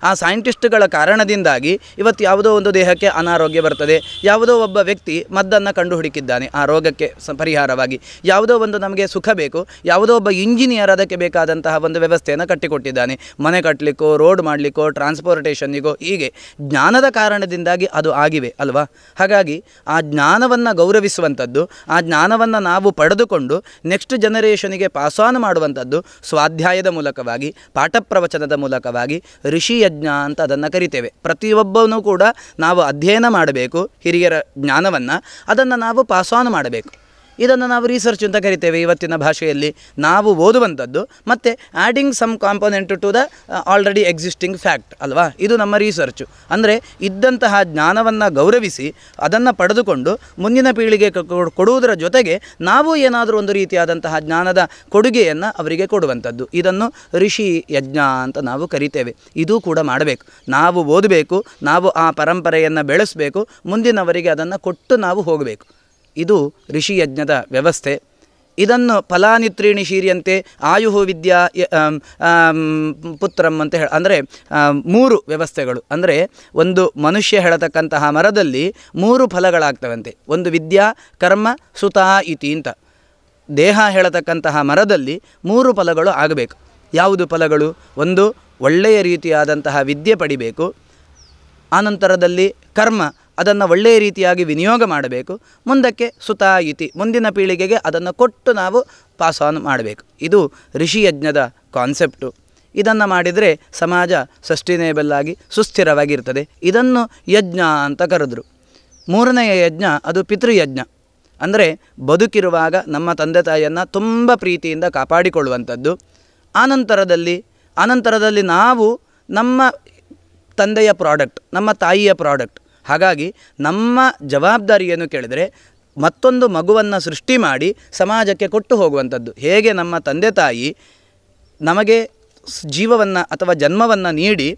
ಆ ಸೈಂಟಿಸ್ಟ್ಗಳ ಕಾರಣದಿಂದಾಗಿ ಇವತ್ತು ಯಾವುದೋ ಒಂದು ದೇಹಕ್ಕೆ ಅನಾರೋಗ್ಯ ಬರ್ತದೆ ಯಾವುದೋ ಒಬ್ಬ ವ್ಯಕ್ತಿ ಮದ್ದನ್ನು ಕಂಡುಹುಡುಕಿದ್ದಾನೆ ಆ ರೋಗಕ್ಕೆ ಪರಿಹಾರವಾಗಿ ಯಾವುದೋ ಒಂದು ನಮಗೆ ಸುಖ ಬೇಕು ಯಾವುದೋ ಒಬ್ಬ ಇಂಜಿನಿಯರ್ ಅದಕ್ಕೆ ಬೇಕಾದಂತಹ ಒಂದು ವ್ಯವಸ್ಥೆಯನ್ನು ಕಟ್ಟಿಕೊಟ್ಟಿದ್ದಾನೆ ಮನೆ ಕಟ್ಟಲಿಕ್ಕೋ ರೋಡ್ ಮಾಡಲಿಕ್ಕೋ ಟ್ರಾನ್ಸ್ಪೋರ್ಟೇಷನ್ನಿಗೋ ಹೀಗೆ ಜ್ಞಾನದ ಕಾರಣದಿಂದಾಗಿ ಅದು ಆಗಿವೆ ಅಲ್ವಾ ಹಾಗಾಗಿ ಆ ಜ್ಞಾನವನ್ನು ಗೌರವಿಸುವಂಥದ್ದು ಆ ಜ್ಞಾನವನ್ನು ನಾವು ಪಡೆದುಕೊಂಡು ನೆಕ್ಸ್ಟ್ ಜನರೇಷನಿಗೆ ಪಾಸ್ ಆನ್ ಮಾಡುವಂಥದ್ದು ಸ್ವಾಧ್ಯಾಯದ ಮೂಲಕವಾಗಿ ಪಾಠ ಪ್ರವಚನದ ಮೂಲಕವಾಗಿ ಋಷಿಯ ಯಜ್ಞ ಅಂತ ಅದನ್ನು ಕರಿತೇವೆ ಪ್ರತಿಯೊಬ್ಬನೂ ಕೂಡ ನಾವು ಅಧ್ಯಯನ ಮಾಡಬೇಕು ಹಿರಿಯರ ಜ್ಞಾನವನ್ನು ಅದನ್ನು ನಾವು ಪಾಸ್ ಆನ್ ಮಾಡಬೇಕು ಇದನ್ನು ನಾವು ರಿಸರ್ಚ್ ಅಂತ ಕರಿತೇವೆ ಇವತ್ತಿನ ಭಾಷೆಯಲ್ಲಿ ನಾವು ಓದುವಂಥದ್ದು ಮತ್ತು adding some component to the already existing fact ಅಲ್ವಾ ಇದು ನಮ್ಮ ರಿಸರ್ಚು ಅಂದರೆ ಇದ್ದಂತಹ ಜ್ಞಾನವನ್ನು ಗೌರವಿಸಿ ಅದನ್ನು ಪಡೆದುಕೊಂಡು ಮುಂದಿನ ಪೀಳಿಗೆ ಕೊಡುವುದರ ಜೊತೆಗೆ ನಾವು ಏನಾದರೂ ಒಂದು ರೀತಿಯಾದಂತಹ ಜ್ಞಾನದ ಕೊಡುಗೆಯನ್ನು ಅವರಿಗೆ ಕೊಡುವಂಥದ್ದು ಇದನ್ನು ಋಷಿ ಯಜ್ಞ ಅಂತ ನಾವು ಕರಿತೇವೆ ಇದು ಕೂಡ ಮಾಡಬೇಕು ನಾವು ಓದಬೇಕು ನಾವು ಆ ಪರಂಪರೆಯನ್ನು ಬೆಳೆಸಬೇಕು ಮುಂದಿನವರಿಗೆ ಅದನ್ನು ಕೊಟ್ಟು ನಾವು ಹೋಗಬೇಕು ಇದು ಯಜ್ಞದ ವ್ಯವಸ್ಥೆ ಇದನ್ನು ಫಲಾನಿತ್ರೀಣಿ ಶೀರಿಯಂತೆ ಆಯುಹು ವಿದ್ಯಾ ಪುತ್ರಂ ಅಂತ ಹೇಳಿ ಅಂದರೆ ಮೂರು ವ್ಯವಸ್ಥೆಗಳು ಅಂದರೆ ಒಂದು ಮನುಷ್ಯ ಹೇಳತಕ್ಕಂತಹ ಮರದಲ್ಲಿ ಮೂರು ಫಲಗಳಾಗ್ತವಂತೆ ಒಂದು ವಿದ್ಯಾ ಕರ್ಮ ಸುತ ಇತಿ ಅಂತ ದೇಹ ಹೇಳತಕ್ಕಂತಹ ಮರದಲ್ಲಿ ಮೂರು ಫಲಗಳು ಆಗಬೇಕು ಯಾವುದು ಫಲಗಳು ಒಂದು ಒಳ್ಳೆಯ ರೀತಿಯಾದಂತಹ ವಿದ್ಯೆ ಪಡಿಬೇಕು ಆನಂತರದಲ್ಲಿ ಕರ್ಮ ಅದನ್ನು ಒಳ್ಳೆಯ ರೀತಿಯಾಗಿ ವಿನಿಯೋಗ ಮಾಡಬೇಕು ಮುಂದಕ್ಕೆ ಸುತಾಯಿತಿ ಮುಂದಿನ ಪೀಳಿಗೆಗೆ ಅದನ್ನು ಕೊಟ್ಟು ನಾವು ಪಾಸ್ ಆನ್ ಮಾಡಬೇಕು ಇದು ಋಷಿ ಯಜ್ಞದ ಕಾನ್ಸೆಪ್ಟು ಇದನ್ನು ಮಾಡಿದರೆ ಸಮಾಜ ಸಸ್ಟಿನೇಬಲ್ ಆಗಿ ಸುಸ್ಥಿರವಾಗಿರ್ತದೆ ಇದನ್ನು ಯಜ್ಞ ಅಂತ ಕರೆದ್ರು ಮೂರನೆಯ ಯಜ್ಞ ಅದು ಪಿತೃಯಜ್ಞ ಅಂದರೆ ಬದುಕಿರುವಾಗ ನಮ್ಮ ತಂದೆ ತಾಯಿಯನ್ನು ತುಂಬ ಪ್ರೀತಿಯಿಂದ ಕಾಪಾಡಿಕೊಳ್ಳುವಂಥದ್ದು ಆನಂತರದಲ್ಲಿ ಆನಂತರದಲ್ಲಿ ನಾವು ನಮ್ಮ ತಂದೆಯ ಪ್ರಾಡಕ್ಟ್ ನಮ್ಮ ತಾಯಿಯ ಪ್ರಾಡಕ್ಟ್ ಹಾಗಾಗಿ ನಮ್ಮ ಜವಾಬ್ದಾರಿ ಏನು ಕೇಳಿದರೆ ಮತ್ತೊಂದು ಮಗುವನ್ನು ಸೃಷ್ಟಿ ಮಾಡಿ ಸಮಾಜಕ್ಕೆ ಕೊಟ್ಟು ಹೋಗುವಂಥದ್ದು ಹೇಗೆ ನಮ್ಮ ತಂದೆ ತಾಯಿ ನಮಗೆ ಜೀವವನ್ನು ಅಥವಾ ಜನ್ಮವನ್ನು ನೀಡಿ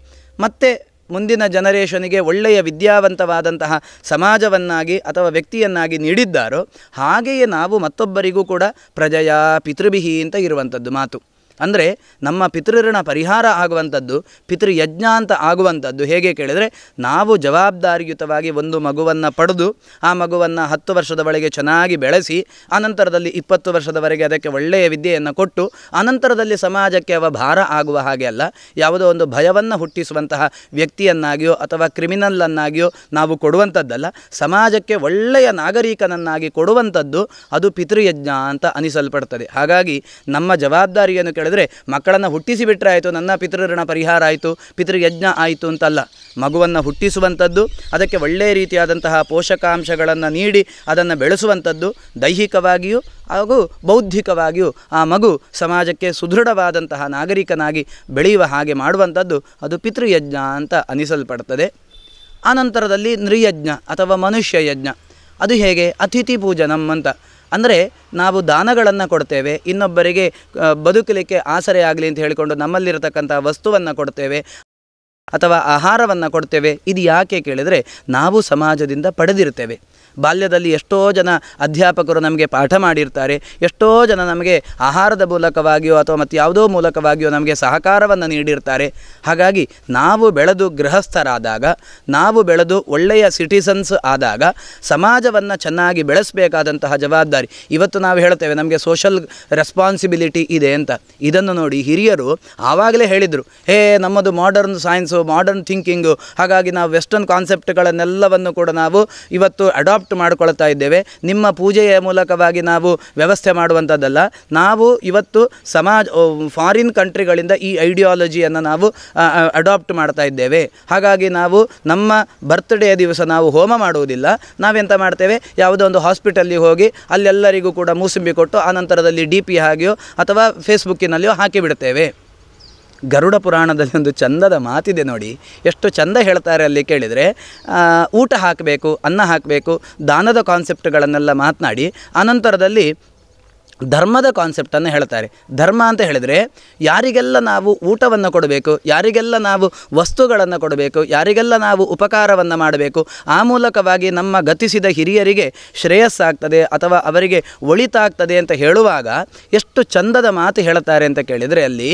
ಮತ್ತೆ ಮುಂದಿನ ಜನರೇಷನಿಗೆ ಒಳ್ಳೆಯ ವಿದ್ಯಾವಂತವಾದಂತಹ ಸಮಾಜವನ್ನಾಗಿ ಅಥವಾ ವ್ಯಕ್ತಿಯನ್ನಾಗಿ ನೀಡಿದ್ದಾರೋ ಹಾಗೆಯೇ ನಾವು ಮತ್ತೊಬ್ಬರಿಗೂ ಕೂಡ ಪ್ರಜೆಯ ಪಿತೃಭಿಹಿ ಅಂತ ಇರುವಂಥದ್ದು ಮಾತು ಅಂದರೆ ನಮ್ಮ ಪಿತೃಋಣ ಪರಿಹಾರ ಆಗುವಂಥದ್ದು ಪಿತೃಯಜ್ಞ ಅಂತ ಆಗುವಂಥದ್ದು ಹೇಗೆ ಕೇಳಿದರೆ ನಾವು ಜವಾಬ್ದಾರಿಯುತವಾಗಿ ಒಂದು ಮಗುವನ್ನು ಪಡೆದು ಆ ಮಗುವನ್ನು ಹತ್ತು ವರ್ಷದ ಒಳಗೆ ಚೆನ್ನಾಗಿ ಬೆಳೆಸಿ ಅನಂತರದಲ್ಲಿ ಇಪ್ಪತ್ತು ವರ್ಷದವರೆಗೆ ಅದಕ್ಕೆ ಒಳ್ಳೆಯ ವಿದ್ಯೆಯನ್ನು ಕೊಟ್ಟು ಅನಂತರದಲ್ಲಿ ಸಮಾಜಕ್ಕೆ ಅವ ಭಾರ ಆಗುವ ಹಾಗೆ ಅಲ್ಲ ಯಾವುದೋ ಒಂದು ಭಯವನ್ನು ಹುಟ್ಟಿಸುವಂತಹ ವ್ಯಕ್ತಿಯನ್ನಾಗಿಯೋ ಅಥವಾ ಕ್ರಿಮಿನಲ್ಲನ್ನಾಗಿಯೋ ನಾವು ಕೊಡುವಂಥದ್ದಲ್ಲ ಸಮಾಜಕ್ಕೆ ಒಳ್ಳೆಯ ನಾಗರಿಕನನ್ನಾಗಿ ಕೊಡುವಂಥದ್ದು ಅದು ಪಿತೃಯಜ್ಞ ಅಂತ ಅನಿಸಲ್ಪಡ್ತದೆ ಹಾಗಾಗಿ ನಮ್ಮ ಜವಾಬ್ದಾರಿಯನ್ನು ಕೇಳಿದ ಹೇಳಿದ್ರೆ ಮಕ್ಕಳನ್ನು ಬಿಟ್ಟರೆ ಆಯಿತು ನನ್ನ ಪಿತೃಋಣ ಪರಿಹಾರ ಆಯಿತು ಪಿತೃಯಜ್ಞ ಆಯಿತು ಅಂತಲ್ಲ ಮಗುವನ್ನು ಹುಟ್ಟಿಸುವಂಥದ್ದು ಅದಕ್ಕೆ ಒಳ್ಳೆಯ ರೀತಿಯಾದಂತಹ ಪೋಷಕಾಂಶಗಳನ್ನು ನೀಡಿ ಅದನ್ನು ಬೆಳೆಸುವಂಥದ್ದು ದೈಹಿಕವಾಗಿಯೂ ಹಾಗೂ ಬೌದ್ಧಿಕವಾಗಿಯೂ ಆ ಮಗು ಸಮಾಜಕ್ಕೆ ಸುದೃಢವಾದಂತಹ ನಾಗರಿಕನಾಗಿ ಬೆಳೆಯುವ ಹಾಗೆ ಮಾಡುವಂಥದ್ದು ಅದು ಪಿತೃಯಜ್ಞ ಅಂತ ಅನಿಸಲ್ಪಡ್ತದೆ ಆನಂತರದಲ್ಲಿ ನೃಯಜ್ಞ ಅಥವಾ ಮನುಷ್ಯ ಯಜ್ಞ ಅದು ಹೇಗೆ ಅತಿಥಿ ಪೂಜನಂ ಅಂತ ಅಂದರೆ ನಾವು ದಾನಗಳನ್ನು ಕೊಡ್ತೇವೆ ಇನ್ನೊಬ್ಬರಿಗೆ ಬದುಕಲಿಕ್ಕೆ ಆಸರೆ ಆಗಲಿ ಅಂತ ಹೇಳಿಕೊಂಡು ನಮ್ಮಲ್ಲಿರತಕ್ಕಂಥ ವಸ್ತುವನ್ನು ಕೊಡ್ತೇವೆ ಅಥವಾ ಆಹಾರವನ್ನು ಕೊಡ್ತೇವೆ ಇದು ಯಾಕೆ ಕೇಳಿದರೆ ನಾವು ಸಮಾಜದಿಂದ ಪಡೆದಿರ್ತೇವೆ ಬಾಲ್ಯದಲ್ಲಿ ಎಷ್ಟೋ ಜನ ಅಧ್ಯಾಪಕರು ನಮಗೆ ಪಾಠ ಮಾಡಿರ್ತಾರೆ ಎಷ್ಟೋ ಜನ ನಮಗೆ ಆಹಾರದ ಮೂಲಕವಾಗಿಯೋ ಅಥವಾ ಮತ್ತು ಯಾವುದೋ ಮೂಲಕವಾಗಿಯೋ ನಮಗೆ ಸಹಕಾರವನ್ನು ನೀಡಿರ್ತಾರೆ ಹಾಗಾಗಿ ನಾವು ಬೆಳೆದು ಗೃಹಸ್ಥರಾದಾಗ ನಾವು ಬೆಳೆದು ಒಳ್ಳೆಯ ಸಿಟಿಸನ್ಸ್ ಆದಾಗ ಸಮಾಜವನ್ನು ಚೆನ್ನಾಗಿ ಬೆಳೆಸಬೇಕಾದಂತಹ ಜವಾಬ್ದಾರಿ ಇವತ್ತು ನಾವು ಹೇಳ್ತೇವೆ ನಮಗೆ ಸೋಷಲ್ ರೆಸ್ಪಾನ್ಸಿಬಿಲಿಟಿ ಇದೆ ಅಂತ ಇದನ್ನು ನೋಡಿ ಹಿರಿಯರು ಆವಾಗಲೇ ಹೇಳಿದರು ಹೇ ನಮ್ಮದು ಮಾಡರ್ನ್ ಸೈನ್ಸು ಮಾಡರ್ನ್ ಥಿಂಕಿಂಗು ಹಾಗಾಗಿ ನಾವು ವೆಸ್ಟರ್ನ್ ಕಾನ್ಸೆಪ್ಟ್ಗಳನ್ನೆಲ್ಲವನ್ನು ಕೂಡ ನಾವು ಇವತ್ತು ಅಡಾಪ್ಟ್ ಅಡಾಪ್ಟ್ ಮಾಡಿಕೊಳ್ತಾ ಇದ್ದೇವೆ ನಿಮ್ಮ ಪೂಜೆಯ ಮೂಲಕವಾಗಿ ನಾವು ವ್ಯವಸ್ಥೆ ಮಾಡುವಂಥದ್ದಲ್ಲ ನಾವು ಇವತ್ತು ಸಮಾಜ ಫಾರಿನ್ ಕಂಟ್ರಿಗಳಿಂದ ಈ ಐಡಿಯಾಲಜಿಯನ್ನು ನಾವು ಅಡಾಪ್ಟ್ ಮಾಡ್ತಾ ಇದ್ದೇವೆ ಹಾಗಾಗಿ ನಾವು ನಮ್ಮ ಬರ್ತ್ಡೇ ದಿವಸ ನಾವು ಹೋಮ ಮಾಡುವುದಿಲ್ಲ ನಾವೆಂತ ಮಾಡ್ತೇವೆ ಯಾವುದೋ ಒಂದು ಹಾಸ್ಪಿಟಲ್ಲಿಗೆ ಹೋಗಿ ಅಲ್ಲೆಲ್ಲರಿಗೂ ಕೂಡ ಮೂಸುಂಬಿ ಕೊಟ್ಟು ಆ ನಂತರದಲ್ಲಿ ಡಿ ಪಿ ಹಾಗೆಯೋ ಅಥವಾ ಫೇಸ್ಬುಕ್ಕಿನಲ್ಲಿಯೋ ಹಾಕಿಬಿಡ್ತೇವೆ ಗರುಡ ಪುರಾಣದಲ್ಲಿ ಒಂದು ಚಂದದ ಮಾತಿದೆ ನೋಡಿ ಎಷ್ಟು ಚಂದ ಹೇಳ್ತಾರೆ ಅಲ್ಲಿ ಕೇಳಿದರೆ ಊಟ ಹಾಕಬೇಕು ಅನ್ನ ಹಾಕಬೇಕು ದಾನದ ಕಾನ್ಸೆಪ್ಟ್ಗಳನ್ನೆಲ್ಲ ಮಾತನಾಡಿ ಅನಂತರದಲ್ಲಿ ಧರ್ಮದ ಕಾನ್ಸೆಪ್ಟನ್ನು ಹೇಳ್ತಾರೆ ಧರ್ಮ ಅಂತ ಹೇಳಿದರೆ ಯಾರಿಗೆಲ್ಲ ನಾವು ಊಟವನ್ನು ಕೊಡಬೇಕು ಯಾರಿಗೆಲ್ಲ ನಾವು ವಸ್ತುಗಳನ್ನು ಕೊಡಬೇಕು ಯಾರಿಗೆಲ್ಲ ನಾವು ಉಪಕಾರವನ್ನು ಮಾಡಬೇಕು ಆ ಮೂಲಕವಾಗಿ ನಮ್ಮ ಗತಿಸಿದ ಹಿರಿಯರಿಗೆ ಶ್ರೇಯಸ್ಸಾಗ್ತದೆ ಅಥವಾ ಅವರಿಗೆ ಒಳಿತಾಗ್ತದೆ ಅಂತ ಹೇಳುವಾಗ ಎಷ್ಟು ಚಂದದ ಮಾತು ಹೇಳ್ತಾರೆ ಅಂತ ಕೇಳಿದರೆ ಅಲ್ಲಿ